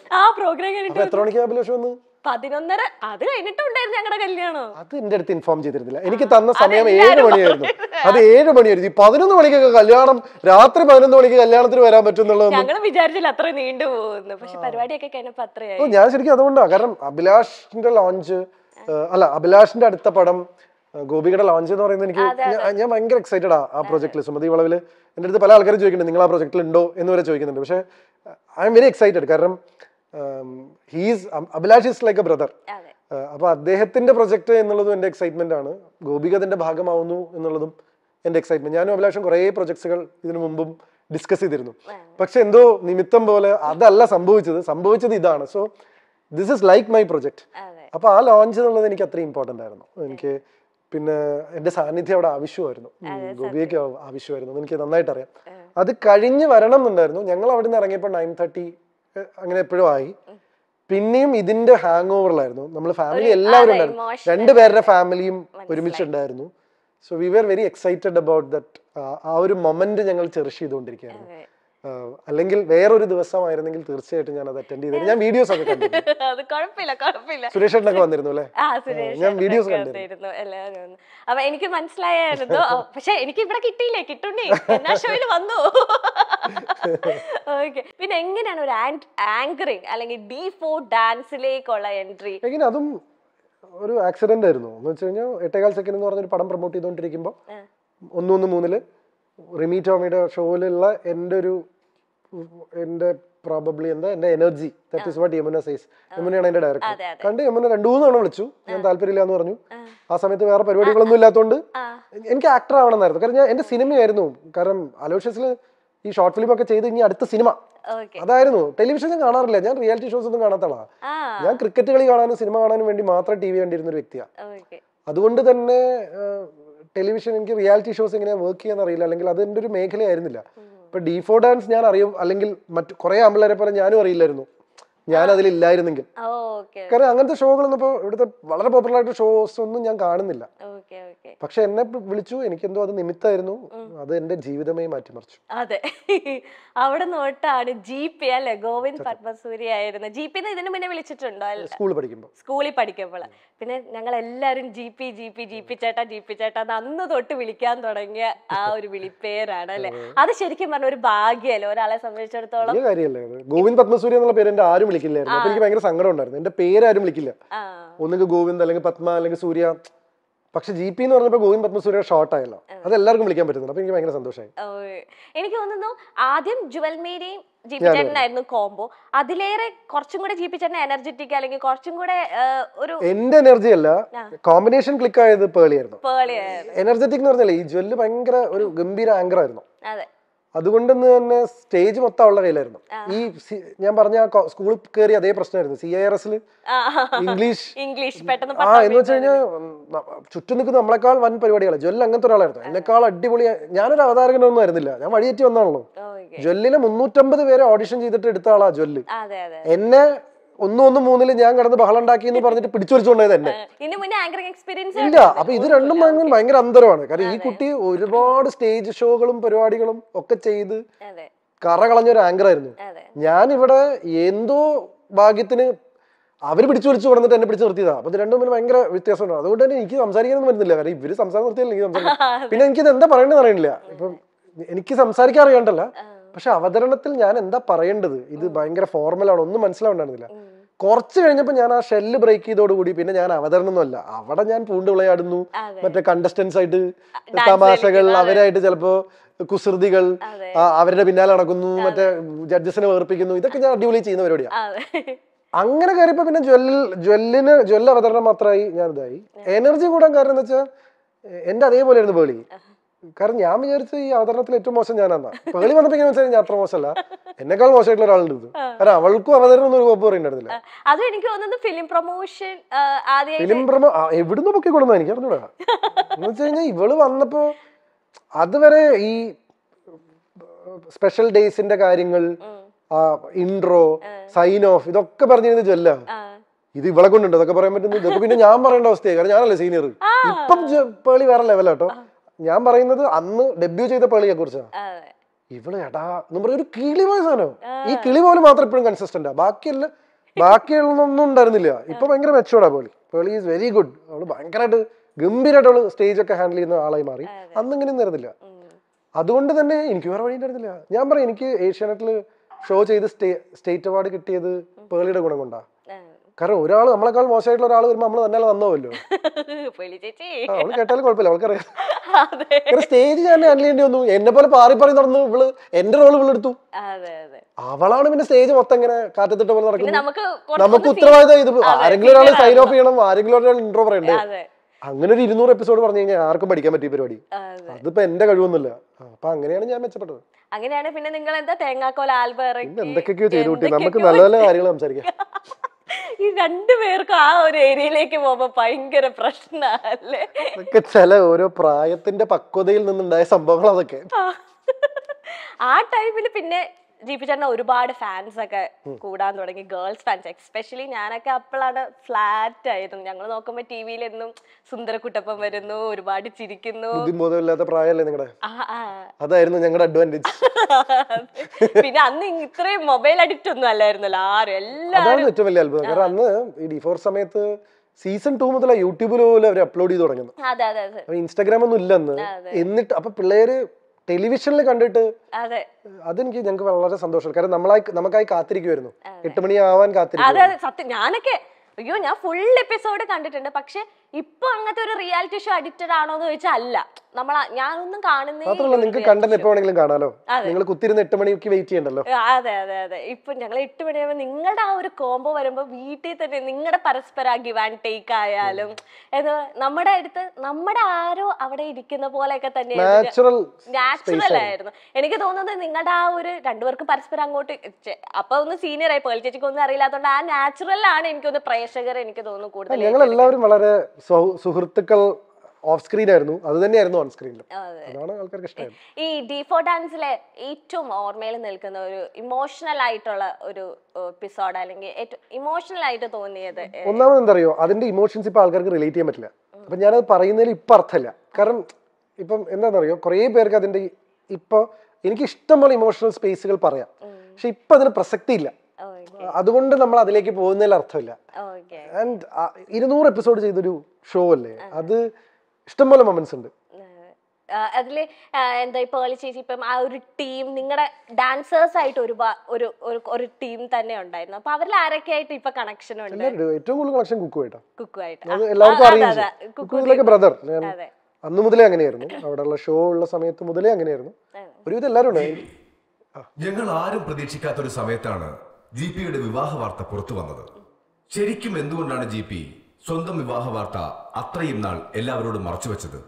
എത്ര മണിക്കാണ് അഭിലാഷ് വന്നു പതിനൊന്നര അത് കഴിഞ്ഞിട്ടുണ്ടായിരുന്നു ഞങ്ങളുടെ കല്യാണം അത് എന്റെ അടുത്ത് ഇൻഫോം ചെയ്തിരുന്നില്ല എനിക്ക് തന്ന സമയം ഏഴ് മണിയായിരുന്നു അത് ഏഴ് മണിയായിരുന്നു ഈ പതിനൊന്ന് മണിക്കൊക്കെ കല്യാണം രാത്രി പതിനൊന്ന് മണിക്ക് കല്യാണത്തിന് വരാൻ പറ്റുന്നുള്ളത് ഞങ്ങൾ വിചാരിച്ചില്ല അത്ര നീണ്ടു പോകുന്നു പക്ഷെ പരിപാടിയൊക്കെ കഴിഞ്ഞപ്പോ ഞാൻ ശരിക്കും അതുകൊണ്ടാണ് കാരണം അഭിലാഷിന്റെ ലോഞ്ച് അല്ല അഭിലാഷിന്റെ അടുത്ത പടം ഗോപികയുടെ ലോഞ്ച് എന്ന് പറയുന്നത് എനിക്ക് ഞാൻ ഭയങ്കര എക്സൈറ്റഡ് ആ ആ പ്രോജക്റ്റിൽ സുമതി വളവില് എന്റെ അടുത്ത് പല ആൾക്കാരും ചോദിക്കുന്നുണ്ട് നിങ്ങൾ ആ പ്രോജക്റ്റിൽ ഉണ്ടോ എന്ന് വരെ ചോദിക്കുന്നുണ്ട് പക്ഷേ ഐ എം വെരി എക്സൈറ്റഡ് കാരണം he's Abhilash is like a brother അപ്പൊ അദ്ദേഹത്തിന്റെ പ്രൊജക്ട് എന്നുള്ളതും എന്റെ എക്സൈറ്റ്മെന്റ് ആണ് ഗോപിക അതിന്റെ ഭാഗമാവുന്നു എന്നുള്ളതും എന്റെ എക്സൈറ്റ്മെന്റ് ഞാനും അഭിലാഷും കുറേ പ്രൊജക്ട്സുകൾ ഇതിനു മുമ്പും ഡിസ്കസ് ചെയ്തിരുന്നു പക്ഷെ എന്തോ നിമിത്തം പോലെ അതല്ല സംഭവിച്ചത് സംഭവിച്ചത് ഇതാണ് so this is like my project അപ്പൊ ആ ലോഞ്ച് എന്നുള്ളത് എനിക്ക് അത്രയും ഇമ്പോർട്ടന്റ് ആയിരുന്നു എനിക്ക് പിന്നെ എന്റെ സാന്നിധ്യം അവിടെ ആവശ്യമായിരുന്നു ഗോപിയയ്ക്ക് ആവശ്യമായിരുന്നു എനിക്ക് നന്നായിട്ട് അറിയാം അത് കഴിഞ്ഞ് വരണം എന്നുണ്ടായിരുന്നു ഞങ്ങൾ അവിടെ നിന്ന് ഇറങ്ങിയപ്പോൾ നയൻ തേർട്ടി അങ്ങനെ എപ്പോഴും ആയി പിന്നെയും ഇതിന്റെ ഹാങ് ഓവറിലായിരുന്നു നമ്മൾ ഫാമിലി എല്ലാവരും ഉണ്ടായിരുന്നു രണ്ടുപേരുടെ ഫാമിലിയും ഒരുമിച്ചുണ്ടായിരുന്നു so we were very excited about that ആ ഒരു മൊമെന്റ് ഞങ്ങൾ ചെറിഷ് ചെയ്തുകൊണ്ടിരിക്കുകയായിരുന്നു അല്ലെങ്കിൽ വേറൊരു ദിവസമായിരുന്നെങ്കിൽ തീർച്ചയായിട്ടും ഞാൻ അത് അറ്റൻഡ് ചെയ്തു ഞാൻ വീഡിയോസ് ഒക്കെ കണ്ടിരുന്നു [laughs] സുരേഷ് വന്നിരുന്നു അല്ലേ ഞാൻ വീഡിയോസ് കണ്ടിരുന്നു അപ്പൊ എനിക്ക് മനസ്സിലായായിരുന്നു പക്ഷെ എനിക്ക് ഇവിടെ കിട്ടിയില്ലേ കിട്ടുണ്ടേ ഷോയിൽ വന്നു ഓക്കെ [laughs] പിന്നെ എങ്ങനെയാണ് ഒരു ആങ്കറിങ് അല്ലെങ്കിൽ ഡി ഫോർ ഡാൻസിലേക്കുള്ള എൻട്രി എങ്ങനെ അതും ഒരു ആക്സിഡന്റ് ആയിരുന്നു എന്ന് വെച്ച് കഴിഞ്ഞാൽ എട്ടേകാൽ സെക്കൻഡ് എന്ന് പറഞ്ഞ ഒരു പടം പ്രൊമോട്ട് ചെയ്തുകൊണ്ടിരിക്കുമ്പോൾ ഒന്ന് ഒന്ന് മൂന്നില് റിമി ടോമിയുടെ ഷോയിലുള്ള എൻ്റെ ഒരു എൻ്റെ പ്രോബബ്ലി എന്താ എൻ്റെ energy that is what Yamuna says യമുനയാണ് എൻ്റെ ഡയറക്ടർ കണ്ട് യമുന രണ്ടു മൂന്ന് തവണ വിളിച്ചു ഞാൻ താല്പര്യമില്ല എന്ന് പറഞ്ഞു ആ സമയത്ത് വേറെ പരിപാടികളൊന്നും ഇല്ലാത്തതുകൊണ്ട് എനിക്ക് ആക്ടർ ആവണമെന്നായിരുന്നു കാരണം ഞാൻ എൻ്റെ സിനിമയായിരുന്നു കാരണം അലോഷ്യസിൽ ഈ ഷോർട്ട് ഫിലിം ഒക്കെ ചെയ്ത് ഇനി അടുത്ത സിനിമ അതായിരുന്നു ടെലിവിഷൻ ഞാൻ കാണാറില്ല ഞാൻ റിയാലിറ്റി ഷോസ് ഒന്നും കാണാത്തളാ ഞാൻ ക്രിക്കറ്റ് കളി കാണാനും സിനിമ കാണാനും വേണ്ടി മാത്രം ടി വി കണ്ടിരുന്ന ഒരു വ്യക്തിയാണ് അതുകൊണ്ട് തന്നെ ടെലിവിഷൻ എനിക്ക് റിയാലിറ്റി ഷോസ് ഇങ്ങനെ വർക്ക് ചെയ്യാൻ അറിയില്ല അല്ലെങ്കിൽ അത് എൻ്റെ ഒരു മേഖലയായിരുന്നില്ല ഇപ്പൊ ഡി ഫോർ ഡാൻസ് ഞാൻ അറിയും അല്ലെങ്കിൽ മറ്റു കുറെ അമ്പലരെ പോലെ ഞാനും അറിയില്ലായിരുന്നു ഞാൻ അതിലില്ലായിരുന്നെങ്കിൽ കാരണം അങ്ങനത്തെ ഷോകളൊന്നും ഇപ്പൊ ഇവിടുത്തെ വളരെ പോപ്പുലർ ആയിട്ട് ഷോസ് ഒന്നും ഞാൻ കാണുന്നില്ല പക്ഷെ എന്നെ വിളിച്ചു എനിക്കെന്തോ അത് നിമിത്തായിരുന്നു അത് എന്റെ ജീവിതമേ മാറ്റിമറിച്ചു അതെ [laughs] അവിടെ നോട്ടാണ് ജി പി അല്ലെ ഗോവിന്ദ് പത്മസൂരി ആയിരുന്നു ജി പി ഇതിനു മുന്നേ വിളിച്ചിട്ടുണ്ടോ സ്കൂളിൽ പഠിക്കുമ്പോൾ സ്കൂളിൽ പഠിക്കുമ്പോൾ പിന്നെ ഞങ്ങൾ എല്ലാവരും G P G P G P ചേട്ടാ ജി പി ചേട്ടാ അന്ന് തൊട്ട് വിളിക്കാൻ തുടങ്ങിയ ആ ഒരു വിളിപ്പേരാണ് അല്ലെ അത് ശരിക്കും പറഞ്ഞ ഒരു ഭാഗ്യല്ലേ ഒരാളെ സംബന്ധിച്ചിടത്തോളം ഗോവിന്ദ് പത്മസൂരി എന്നുള്ള പേര് ആരും വിളിക്കില്ലായിരുന്നു അപ്പൊ എനിക്ക് ഭയങ്കര സങ്കടം ഉണ്ടായിരുന്നു എന്റെ പേരാരും വിളിക്കില്ല ഒന്നുകിൽ ഗോവിന്ദ് അല്ലെങ്കിൽ പത്മ അല്ലെങ്കിൽ സൂര്യ പക്ഷെ ജി പി എന്ന് പറഞ്ഞപ്പോൾ ഗോവിന്ദ് പത്മസൂര്യ ഷോർട്ട് ആയല്ലോ അത് എല്ലാവർക്കും വിളിക്കാൻ പറ്റുന്നുണ്ട് അപ്പൊ എനിക്ക് ഭയങ്കര സന്തോഷമായി എനിക്ക് തോന്നുന്നു ആദ്യം ജുവൽമേരിയും ജി പി ചേട്ടനായിരുന്നു കോംബോ അതിലേറെ കുറച്ചും കൂടെ ജി ചേട്ടൻ എനർജറ്റിക് അല്ലെങ്കിൽ കുറച്ചും കൂടെ ഒരു എന്റെ എനർജി അല്ല കോമ്പിനേഷൻ ക്ലിക്ക് ആയത് പേളിയായിരുന്നു എനർജറ്റിക് എന്ന് പറഞ്ഞല്ലേ ഈ ജ്വല് ഭയങ്കര ഒരു ഗംഭീര ആങ്കർ ആയിരുന്നു അതെ അതുകൊണ്ടെന്ന് തന്നെ സ്റ്റേജ് മൊത്തം അവളുടെ കയ്യിലായിരുന്നു ഈ ഞാൻ പറഞ്ഞ സ്കൂളിൽ കയറി അതേ പ്രശ്നമായിരുന്നു സി ഐ ആർ എസിൽ ഇംഗ്ലീഷ് ഇംഗ്ലീഷ് ആ എന്ന് വെച്ച് കഴിഞ്ഞാൽ ചുറ്റും നിൽക്കുന്ന നമ്മളെക്കാൾ വൻ പരിപാടികളാണ് ജ്വല്ല അങ്ങനത്തെ ഒരാളായിരുന്നു എന്നെക്കാൾ അടിപൊളി ഞാനൊരു അവതാരകനൊന്നും ആയിരുന്നില്ല ഞാൻ വഴിയേറ്റി വന്നാണല്ലോ ജ്വല്ലിലെ മുന്നൂറ്റമ്പത് പേരെ ഓഡിഷൻ ചെയ്തിട്ട് എടുത്ത ആളാ ജ്വല്ല് എന്നെ ഒന്നും ഒന്നും മൂന്നില് ഞാൻ കടന്ന് ബഹളം ഉണ്ടാക്കി എന്ന് പറഞ്ഞിട്ട് പിടിച്ചുവലിച്ചുകൊണ്ടത് തന്നെ ഇല്ല അപ്പൊ ഇത് രണ്ടും ഭയങ്കര അന്തരമാണ് കാരണം ഈ കുട്ടി ഒരുപാട് സ്റ്റേജ് ഷോകളും പരിപാടികളും ഒക്കെ ചെയ്ത് കറ കളഞ്ഞ ഒരു ആങ്കർ ആയിരുന്നു ഞാൻ ഇവിടെ എന്തോ ഭാഗ്യത്തിന് അവര് പിടിച്ചു വിളിച്ചു കൊടുത്തിട്ട് എന്നെ പിടിച്ചു നിർത്തിയതാ അപ്പൊ ഇത് രണ്ടും ഭയങ്കര വ്യത്യാസമുണ്ട് അതുകൊണ്ട് തന്നെ എനിക്ക് സംസാരിക്കാനൊന്നും വരുന്നില്ല കാരണം ഇവര് സംസാരം നിർത്തിയില്ല എനിക്ക് സംസാരിക്കാം [laughs] പിന്നെ എനിക്കിത് എന്താ പറയണ്ടെന്ന് അറിയണില്ല ഇപ്പം എനിക്ക് സംസാരിക്കാൻ അറിയണ്ടല്ല പക്ഷെ അവതരണത്തിൽ ഞാൻ എന്താ പറയേണ്ടത് ഇത് ഭയങ്കര ഫോർമലാണ് ഒന്നും മനസ്സിലാവണ്ടായിരുന്നില്ല കുറച്ച് കഴിഞ്ഞപ്പോൾ ഞാൻ ആ ഷെല്ല് ബ്രേക്ക് ചെയ്തോടുകൂടി പിന്നെ ഞാൻ അല്ല അവിടെ ഞാൻ പൂണ്ട് വിളയാടുന്നു മറ്റേ കണ്ടസ്റ്റൻസ് ആയിട്ട് തമാശകൾ അവരായിട്ട് ചിലപ്പോ കുസൃതികൾ അവരുടെ പിന്നാലെ നടക്കുന്നു മറ്റേ ജഡ്ജസിനെ വേർപ്പിക്കുന്നു ഇതൊക്കെ ഞാൻ അടിപൊളി ചെയ്യുന്ന പരിപാടിയാണ് അങ്ങനെ കയറിയപ്പോ പിന്നെ ജ്വൽ ജ്വല്ലിന് ജ്വല്ല അവതരണം മാത്രമായി ഞാൻ ഇതായി എനർജി കൂടാൻ കാരണം എന്താ വെച്ചാൽ എന്റെ ആയിരുന്നു പേളി കാരണം ഞാൻ വിചാരിച്ച ഈ അവതരണത്തിൽ ഏറ്റവും മോശം ഞാനാന്നാ പേളി വന്നപ്പോ ഞാൻ അത്ര മോശമല്ല എന്നെക്കാൾ മോശമായിട്ടുള്ള ഒരാളുണ്ട് ഇത് കാരണം അവൾക്കും അവതരണം ഒരു കുഴപ്പം പറയണ്ടായിരുന്നില്ല അത് എനിക്ക് തോന്നുന്നത് ഫിലിം പ്രൊമോഷൻ ഫിലിം എവിടുന്ന് പൊക്കി എനിക്ക് അറിഞ്ഞൂടാ എന്ന് വെച്ച് കഴിഞ്ഞാൽ ഇവള് വന്നപ്പോ അതുവരെ ഈ സ്പെഷ്യൽ ഡേയ്സിന്റെ കാര്യങ്ങൾ ഇൻട്രോ സൈൻ ഓഫ് ഇതൊക്കെ പറഞ്ഞിരുന്ന ജ്വല്ല ഇത് ഇവളെ കൊണ്ടുണ്ട് അതൊക്കെ പറയാൻ പറ്റുന്നത് ഇതൊക്കെ പിന്നെ ഞാൻ പറയേണ്ട അവസ്ഥയായി കാരണം ഞാനല്ലേ സീനിയർ ഇപ്പം പേളി വേറെ ലെവലാട്ടോ ഞാൻ പറയുന്നത് അന്ന് ഡെബ്യൂ ചെയ്ത പേളിയെ കുറിച്ചാണ് ഇവള് എടാ എന്ന് പറയുന്ന ഒരു കിളി പോയ സാധനം ഈ കിളി പോലെ മാത്രം ഇപ്പോഴും കൺസിസ്റ്റന്റാ ബാക്കിയല്ല ബാക്കിയുള്ളൊന്നും ഉണ്ടായിരുന്നില്ല ഇപ്പൊ ഭയങ്കര മെച്ചോടാ Pearle Pearle is very good അവള് ഭയങ്കരമായിട്ട് ഗംഭീരമായിട്ട് അവള് സ്റ്റേജ് ഒക്കെ ഹാൻഡിൽ ചെയ്യുന്ന ആളായി മാറി അന്ന് ഇങ്ങനെ നേരുന്നില്ല അതുകൊണ്ട് തന്നെ എനിക്ക് വേറെ വഴി ഉണ്ടായിരുന്നില്ല ഞാൻ പറയാം എനിക്ക് ഏഷ്യാനെറ്റിൽ ഷോ ചെയ്ത് സ്റ്റേ സ്റ്റേറ്റ് അവാർഡ് കിട്ടിയത് പേളിയുടെ ഗുണം കൊണ്ടാ കാരണം ഒരാൾ നമ്മളെക്കാൾ മോശമായിട്ടുള്ള ഒരാൾ വരുമ്പോൾ നമ്മൾ തന്നെ വന്നോല്ലോ അവള് കേട്ടാലും കുഴപ്പമില്ല അവൾക്കറിയാം സ്റ്റേജ് ഞാൻ അനലിന്റെ വന്നു എന്നെ പോലെ പാറി പാറി നടന്നു ഇവള് എന്റെ റോൾ ഇവിടെ എടുത്തു അവളാണ് പിന്നെ സ്റ്റേജ് മൊത്തം ഇങ്ങനെ കാറ്റത്തിട്ട് പോലെ നടക്കുന്നത് നമുക്ക് ഉത്തരവാദിത്തം ഇത് ആരെങ്കിലും ഒരാൾ സൈൻ ഓഫ് ചെയ്യണം ആരെങ്കിലും ഒരാൾ ഇൻട്രോ പറയണ്ടേ അങ്ങനെ ഒരു ഇരുന്നൂറ് എപ്പിസോഡ് പറഞ്ഞു കഴിഞ്ഞാൽ ആർക്കും പഠിക്കാൻ പറ്റിയ പരിപാടി അതിപ്പോ എന്റെ കഴിവൊന്നുമില്ല അപ്പൊ അങ്ങനെയാണ് ഞാൻ മെച്ചപ്പെട്ടത് അങ്ങനെയാണ് പിന്നെ നിങ്ങൾ എന്താ തേങ്ങാക്കോൽ ആൽബം എന്തൊക്കെയോ ചെയ്തു കിട്ടി നമുക്ക് നല്ല നല്ല കാര്യങ്ങൾ സംസാരിക്കാം ഈ രണ്ടുപേർക്കും ആ ഒരു ഏരിയയിലേക്ക് പോകുമ്പോ ഭയങ്കര പ്രശ്നല്ലേ അതൊക്കെ ചില ഓരോ പ്രായത്തിന്റെ പക്വതയിൽ നിന്നുണ്ടായ സംഭവങ്ങൾ അതൊക്കെ ആ ടൈമില് പിന്നെ ജി ഒരുപാട് ഫാൻസ് ഒക്കെ കൂടാൻ തുടങ്ങി ഗേൾസ് ഫാൻസ് എക്സ്പെഷ്യലി ഞാനൊക്കെ അപ്പോഴാണ് ഫ്ലാറ്റ് ആയിരുന്നു ഞങ്ങൾ നോക്കുമ്പോ ടി വിയിൽ എന്നും സുന്ദരക്കുട്ടപ്പം വരുന്നു ഒരുപാട് ചിരിക്കുന്നു പ്രായമല്ലേ നിങ്ങളുടെ അതായിരുന്നു ഞങ്ങളുടെ അഡ്വാൻറ്റേജ് [laughs] പിന്നെ അന്ന് ഇത്രയും മൊബൈൽ അഡിക്റ്റ് ഒന്നും അല്ലായിരുന്നല്ലോ ആരും എല്ലാവരും ഏറ്റവും വലിയ അത്ഭുതം കാരണം അന്ന് ഈ ഡിഫോർ സമയത്ത് സീസൺ ടു മുതൽ യൂട്യൂബിൽ പോലും അവർ അപ്ലോഡ് ചെയ്ത് തുടങ്ങുന്നു ഇൻസ്റ്റാഗ്രാം ഒന്നും ഇല്ലെന്ന് എന്നിട്ട് അപ്പൊ പിള്ളേര് ടെലിവിഷനിൽ കണ്ടിട്ട് അതെനിക്ക് ഞങ്ങൾക്ക് വളരെ സന്തോഷം കാരണം നമ്മളായി നമുക്കായി കാത്തിരിക്കുമായിരുന്നു എട്ട് ആവാൻ കാത്തിരിക്കും ഞാനൊക്കെ അയ്യോ ഞാൻ ഫുൾ എപ്പിസോഡ് കണ്ടിട്ടുണ്ട് പക്ഷെ ഇപ്പൊ അങ്ങനത്തെ ഒരു റിയാലിറ്റി ഷോ അഡിക്റ്റഡ് ആണോ എന്ന് ചോദിച്ചാൽ അല്ല നമ്മൾ ഞാനൊന്നും കാണുന്നില്ല മാത്രമല്ല നിങ്ങൾക്ക് കണ്ടത് എപ്പോ വേണമെങ്കിലും കാണാലോ നിങ്ങൾ കുത്തിരുന്ന് എട്ട് മണിക്ക് വെയിറ്റ് ചെയ്യണ്ടല്ലോ അതെ അതെ അതെ ഇപ്പൊ ഞങ്ങൾ എട്ട് മണിയാകുമ്പോൾ നിങ്ങളുടെ ആ ഒരു കോംബോ വരുമ്പോൾ വീട്ടിൽ തന്നെ നിങ്ങളുടെ പരസ്പര ഗിവ് ആൻഡ് ടേക്ക് ആയാലും എന്ന് നമ്മുടെ അടുത്ത് നമ്മുടെ ആരോ അവിടെ ഇരിക്കുന്ന പോലെയൊക്കെ തന്നെ നാച്ചുറൽ ആയിരുന്നു എനിക്ക് തോന്നുന്നത് നിങ്ങളുടെ ആ ഒരു രണ്ടുപേർക്കും പരസ്പരം അങ്ങോട്ട് അപ്പൊ ഒന്ന് സീനിയർ ആയി പേൾ ചേച്ചിക്ക് ഒന്നും അറിയില്ലാത്തതുകൊണ്ട് ആ നാച്ചുറലാണ് എനിക്കൊന്ന് പ്രേക്ഷകർ എനിക്ക് തോന്നുന്നു കൂടുതൽ എല്ലാവരും വളരെ സുഹൃത്തുക്കൾ ഓഫ് സ്ക്രീൻ ആയിരുന്നു അത് തന്നെയായിരുന്നു ഓൺ സ്ക്രീനിൽ അതാണ് ആൾക്കാർക്ക് ഇഷ്ടമായത് ഈ ഡിഫോ ഡാൻസിലെ ഏറ്റവും ഓർമ്മയിൽ നിൽക്കുന്ന ഒരു ഇമോഷണൽ ആയിട്ടുള്ള ഒരു എപ്പിസോഡ് അല്ലെങ്കിൽ ഇമോഷണൽ ആയിട്ട് തോന്നിയത് ഒന്നാമത് എന്തറിയോ അതിന്റെ ഇമോഷൻസ് ഇപ്പൊ ആൾക്കാർക്ക് റിലേറ്റ് ചെയ്യാൻ പറ്റില്ല അപ്പൊ ഞാനത് പറയുന്നതിൽ ഇപ്പൊ അർത്ഥമില്ല കാരണം ഇപ്പം എന്താണെന്നറിയോ കുറേ പേർക്ക് അതിന്റെ ഇപ്പൊ എനിക്ക് ഇഷ്ടമുള്ള ഇമോഷണൽ സ്പേസുകൾ പറയാം പക്ഷെ ഇപ്പൊ അതിന് പ്രസക്തി ഇല്ല അതുകൊണ്ട് നമ്മൾ അതിലേക്ക് പോകുന്നതിൽ അർത്ഥമില്ല ആൻഡ് ഇരുന്നൂറ് എപ്പിസോഡ് ചെയ്തൊരു ഷോ അല്ലേ അത് ഇഷ്ടംപോലെ മൊമെന്റ്സ് ഉണ്ട് അതില് എന്താ ഇപ്പൊ ചേച്ചി ഇപ്പം ആ ഒരു ടീം നിങ്ങളുടെ ഡാൻസേഴ്സ് ആയിട്ട് ഒരു ഒരു ഒരു ടീം തന്നെ ഉണ്ടായിരുന്നു അപ്പൊ അവരിൽ ആരൊക്കെ ആയിട്ട് ഇപ്പൊ കണക്ഷൻ ഉണ്ട് ഏറ്റവും കൂടുതൽ കണക്ഷൻ കുക്കു ആയിട്ട് എല്ലാവർക്കും അറിയാം ബ്രദർ അന്ന് മുതലേ അങ്ങനെയായിരുന്നു ഉള്ള ഷോ ഉള്ള സമയത്ത് മുതലേ അങ്ങനെയായിരുന്നു ഒരുവിധം എല്ലാവരും ഞങ്ങൾ ആരും പ്രതീക്ഷിക്കാത്ത ഒരു സമയത്താണ് ജി പിയുടെ വിവാഹ വാർത്ത പുറത്തു വന്നത് ശരിക്കും എന്തുകൊണ്ടാണ് ജി പി സ്വന്തം വിവാഹ വാർത്ത അത്രയും നാൾ എല്ലാവരോടും വെച്ചത്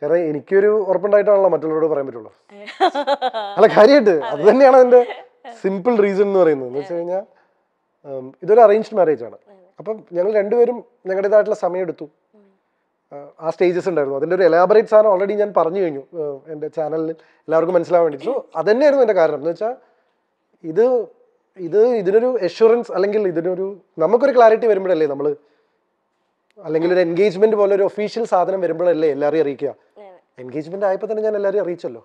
കാരണം എനിക്കൊരു ഉറപ്പുണ്ടായിട്ടാണല്ലോ മറ്റുള്ളവരോട് പറയാൻ പറ്റുള്ളൂ അല്ല കാര്യമായിട്ട് അത് തന്നെയാണ് അതിന്റെ സിമ്പിൾ റീസൺ എന്ന് പറയുന്നത് എന്ന് വെച്ച് കഴിഞ്ഞാൽ ഇതൊരു അറേഞ്ച്ഡ് മാരേജ് ആണ് അപ്പം ഞങ്ങൾ രണ്ടുപേരും ഞങ്ങളുടേതായിട്ടുള്ള സമയം എടുത്തു ആ സ്റ്റേജസ് ഉണ്ടായിരുന്നു അതിൻ്റെ ഒരു എലാബറേറ്റ് സാധനം ഓൾറെഡി ഞാൻ പറഞ്ഞു കഴിഞ്ഞു എൻ്റെ ചാനലിൽ എല്ലാവർക്കും മനസ്സിലാവാൻ വേണ്ടി സോ അതന്നെയായിരുന്നു എൻ്റെ കാരണം എന്ന് വെച്ചാൽ ഇത് ഇത് ഇതിനൊരു എഷുറൻസ് അല്ലെങ്കിൽ ഇതിനൊരു നമുക്കൊരു ക്ലാരിറ്റി വരുമ്പോഴല്ലേ നമ്മൾ അല്ലെങ്കിൽ ഒരു എൻഗേജ്മെന്റ് പോലെ ഒരു ഒഫീഷ്യൽ സാധനം വരുമ്പോഴല്ലേ എല്ലാവരെയും അറിയിക്കുക എൻഗേജ്മെന്റ് ആയപ്പോൾ തന്നെ ഞാൻ എല്ലാവരും അറിയിച്ചല്ലോ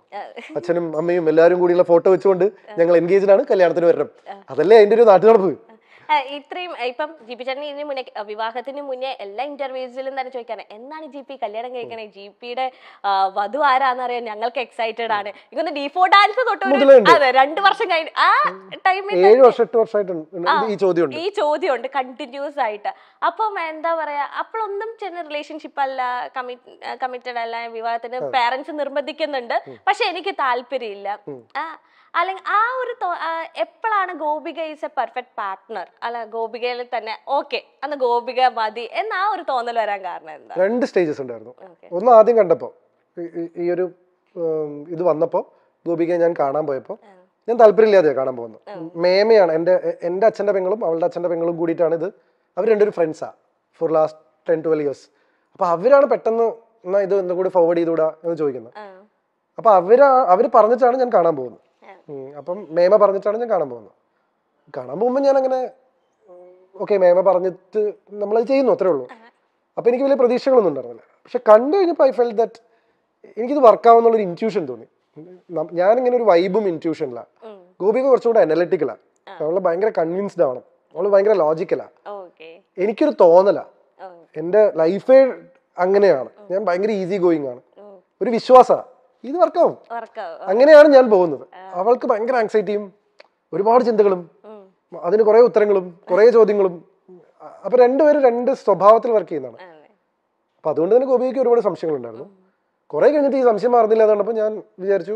അച്ഛനും അമ്മയും എല്ലാവരും കൂടിയുള്ള ഫോട്ടോ വെച്ചുകൊണ്ട് ഞങ്ങൾ എൻഗേജ്ഡ് ആണ് കല്യാണത്തിന് വരണം അതല്ലേ അതിന്റെ ഒരു നാട്ടു നടപ്പ് ഇത്രയും ഇപ്പം ജി പി ചേട്ടൻ ഇതിന് മുന്നേ വിവാഹത്തിന് മുന്നേ എല്ലാ ഇന്റർവ്യൂസിലും തന്നെ ചോദിക്കാനെ എന്നാണ് ജി പി കല്യാണം കഴിക്കണേ ജി പിയുടെ വധു ആരാന്നറിയാൻ ഞങ്ങൾക്ക് എക്സൈറ്റഡ് ആണ് ഇതൊന്ന് ഡിഫോ ഡാൻസ് തൊട്ട് അതെ രണ്ടു വർഷം കഴിഞ്ഞ് ആ ടൈമിൽ ഏഴ് വർഷം ഈ ചോദ്യം ഈ ചോദ്യമുണ്ട് കണ്ടിന്യൂസ് ആയിട്ട് അപ്പം എന്താ പറയാ അപ്പോഴൊന്നും ചെന്ന റിലേഷൻഷിപ്പ് അല്ല കമ്മിറ്റഡ് അല്ല വിവാഹത്തിന് പേരൻസ് നിർബന്ധിക്കുന്നുണ്ട് പക്ഷെ എനിക്ക് ഇല്ല അല്ലെങ്കിൽ ആ ഒരു എപ്പോഴാണ് Gopika is a perfect partner അല്ല ഗോപികയിൽ തന്നെ ഓക്കെ അന്ന് ഗോപിക മതി എന്ന് ആ ഒരു തോന്നൽ വരാൻ കാരണം എന്താ രണ്ട് സ്റ്റേജസ് ഉണ്ടായിരുന്നു ഒന്ന് ആദ്യം കണ്ടപ്പോൾ ഈ ഒരു ഇത് വന്നപ്പോൾ ഗോപികയെ ഞാൻ കാണാൻ പോയപ്പോൾ ഞാൻ താല്പര്യമില്ലാതെയാണ് കാണാൻ പോകുന്നു മേമയാണ് എൻ്റെ എൻ്റെ അച്ഛൻ്റെ പെങ്ങളും അവളുടെ അച്ഛൻ്റെ പെങ്ങളും കൂടിയിട്ടാണ് ഇത് അവർ രണ്ടൊരു ഫ്രണ്ട്സാണ് for last ten twelve years അപ്പോൾ അവരാണ് പെട്ടെന്ന് എന്നാ ഇത് എന്തും കൂടി ഫോർവേഡ് ചെയ്തുകൂടാ എന്ന് ചോദിക്കുന്നത് അപ്പോൾ അവരാ അവര് പറഞ്ഞിട്ടാണ് ഞാൻ കാണാൻ പോകുന്നത് അപ്പം മേമ പറഞ്ഞിട്ടാണ് ഞാൻ കാണാൻ പോകുന്നത് കാണാൻ പോകുമ്പോൾ ഞാൻ അങ്ങനെ ഓക്കെ മേമ പറഞ്ഞിട്ട് നമ്മളത് ചെയ്യുന്നു അത്രേ ഉള്ളൂ അപ്പം എനിക്ക് വലിയ പ്രതീക്ഷകളൊന്നും ഉണ്ടായിരുന്നില്ല പക്ഷെ കണ്ടു കഴിഞ്ഞപ്പോൾ ഐ ഫെൽ ദറ്റ് എനിക്കിത് വർക്കാവുന്നുള്ളൊരു ഇൻറ്റ്യൂഷൻ തോന്നി ഞാനിങ്ങനെ ഒരു വൈബും ഇൻറ്റ്യൂഷനിലാണ് ഗോപിക കുറച്ചുകൂടെ അനലറ്റിക്കലാണ് അവള് ഭയങ്കര കൺവിൻസ്ഡ് ആണ് അവള് ഭയങ്കര ലോജിക്കലാണ് എനിക്കൊരു തോന്നലാണ് എൻ്റെ ലൈഫേ അങ്ങനെയാണ് ഞാൻ ഭയങ്കര ഈസി ഗോയിങ് ആണ് ഒരു വിശ്വാസമാണ് ഇത് വർക്കാവും അങ്ങനെയാണ് ഞാൻ പോകുന്നത് അവൾക്ക് ഭയങ്കര ആങ്സൈറ്റിയും ഒരുപാട് ചിന്തകളും അതിന് കുറെ ഉത്തരങ്ങളും കുറെ ചോദ്യങ്ങളും അപ്പൊ രണ്ടുപേരും രണ്ട് സ്വഭാവത്തിൽ വർക്ക് ചെയ്യുന്നതാണ് അപ്പൊ അതുകൊണ്ട് തന്നെ ഗോപിക്ക് ഒരുപാട് സംശയങ്ങൾ ഉണ്ടായിരുന്നു കുറെ കഴിഞ്ഞിട്ട് ഈ സംശയം മാറുന്നില്ല എന്ന് ഞാൻ വിചാരിച്ചു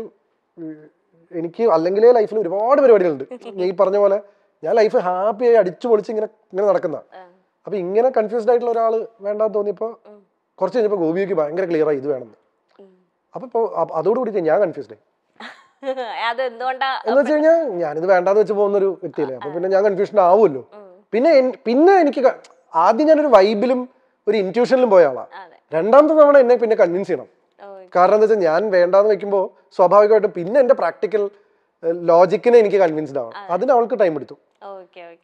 എനിക്ക് അല്ലെങ്കിലേ ലൈഫിൽ ഒരുപാട് പരിപാടികളുണ്ട് ഈ പറഞ്ഞ പോലെ ഞാൻ ലൈഫ് ഹാപ്പിയായി അടിച്ചു പൊളിച്ച് ഇങ്ങനെ ഇങ്ങനെ നടക്കുന്ന അപ്പൊ ഇങ്ങനെ കൺഫ്യൂസ്ഡ് ആയിട്ടുള്ള ഒരാൾ വേണ്ടാന്ന് തോന്നിയപ്പോ കുറച്ച് കഴിഞ്ഞപ്പോൾ ഗോപിയ്ക്ക് ഭയങ്കര ക്ലിയർ ആയി ഇത് വേണം അപ്പൊ അതോടുകൂടി ഞാൻ [laughs] കൺഫ്യൂസ്ഡ് എന്ന് വെച്ച് കഴിഞ്ഞാൽ ഞാനിത് വേണ്ടാന്ന് വെച്ച് പോകുന്ന ഒരു വ്യക്തിയില്ലേ അപ്പൊ പിന്നെ ഞാൻ കൺഫ്യൂഷൻ ആവുമല്ലോ പിന്നെ പിന്നെ എനിക്ക് ആദ്യം ഞാനൊരു വൈബിലും ഒരു ഇൻറ്റ്യൂഷനിലും പോയ ആളാ രണ്ടാമത്തെ തവണ എന്നെ പിന്നെ കൺവിൻസ് ചെയ്യണം കാരണം എന്താ വെച്ചാൽ ഞാൻ വേണ്ടാന്ന് വെക്കുമ്പോൾ സ്വാഭാവികമായിട്ടും പിന്നെ എന്റെ പ്രാക്ടിക്കൽ ലോജിക്കിനെ എനിക്ക് കൺവിൻസ്ഡ് ആവാം അതിന് അവൾക്ക് ടൈം എടുത്തു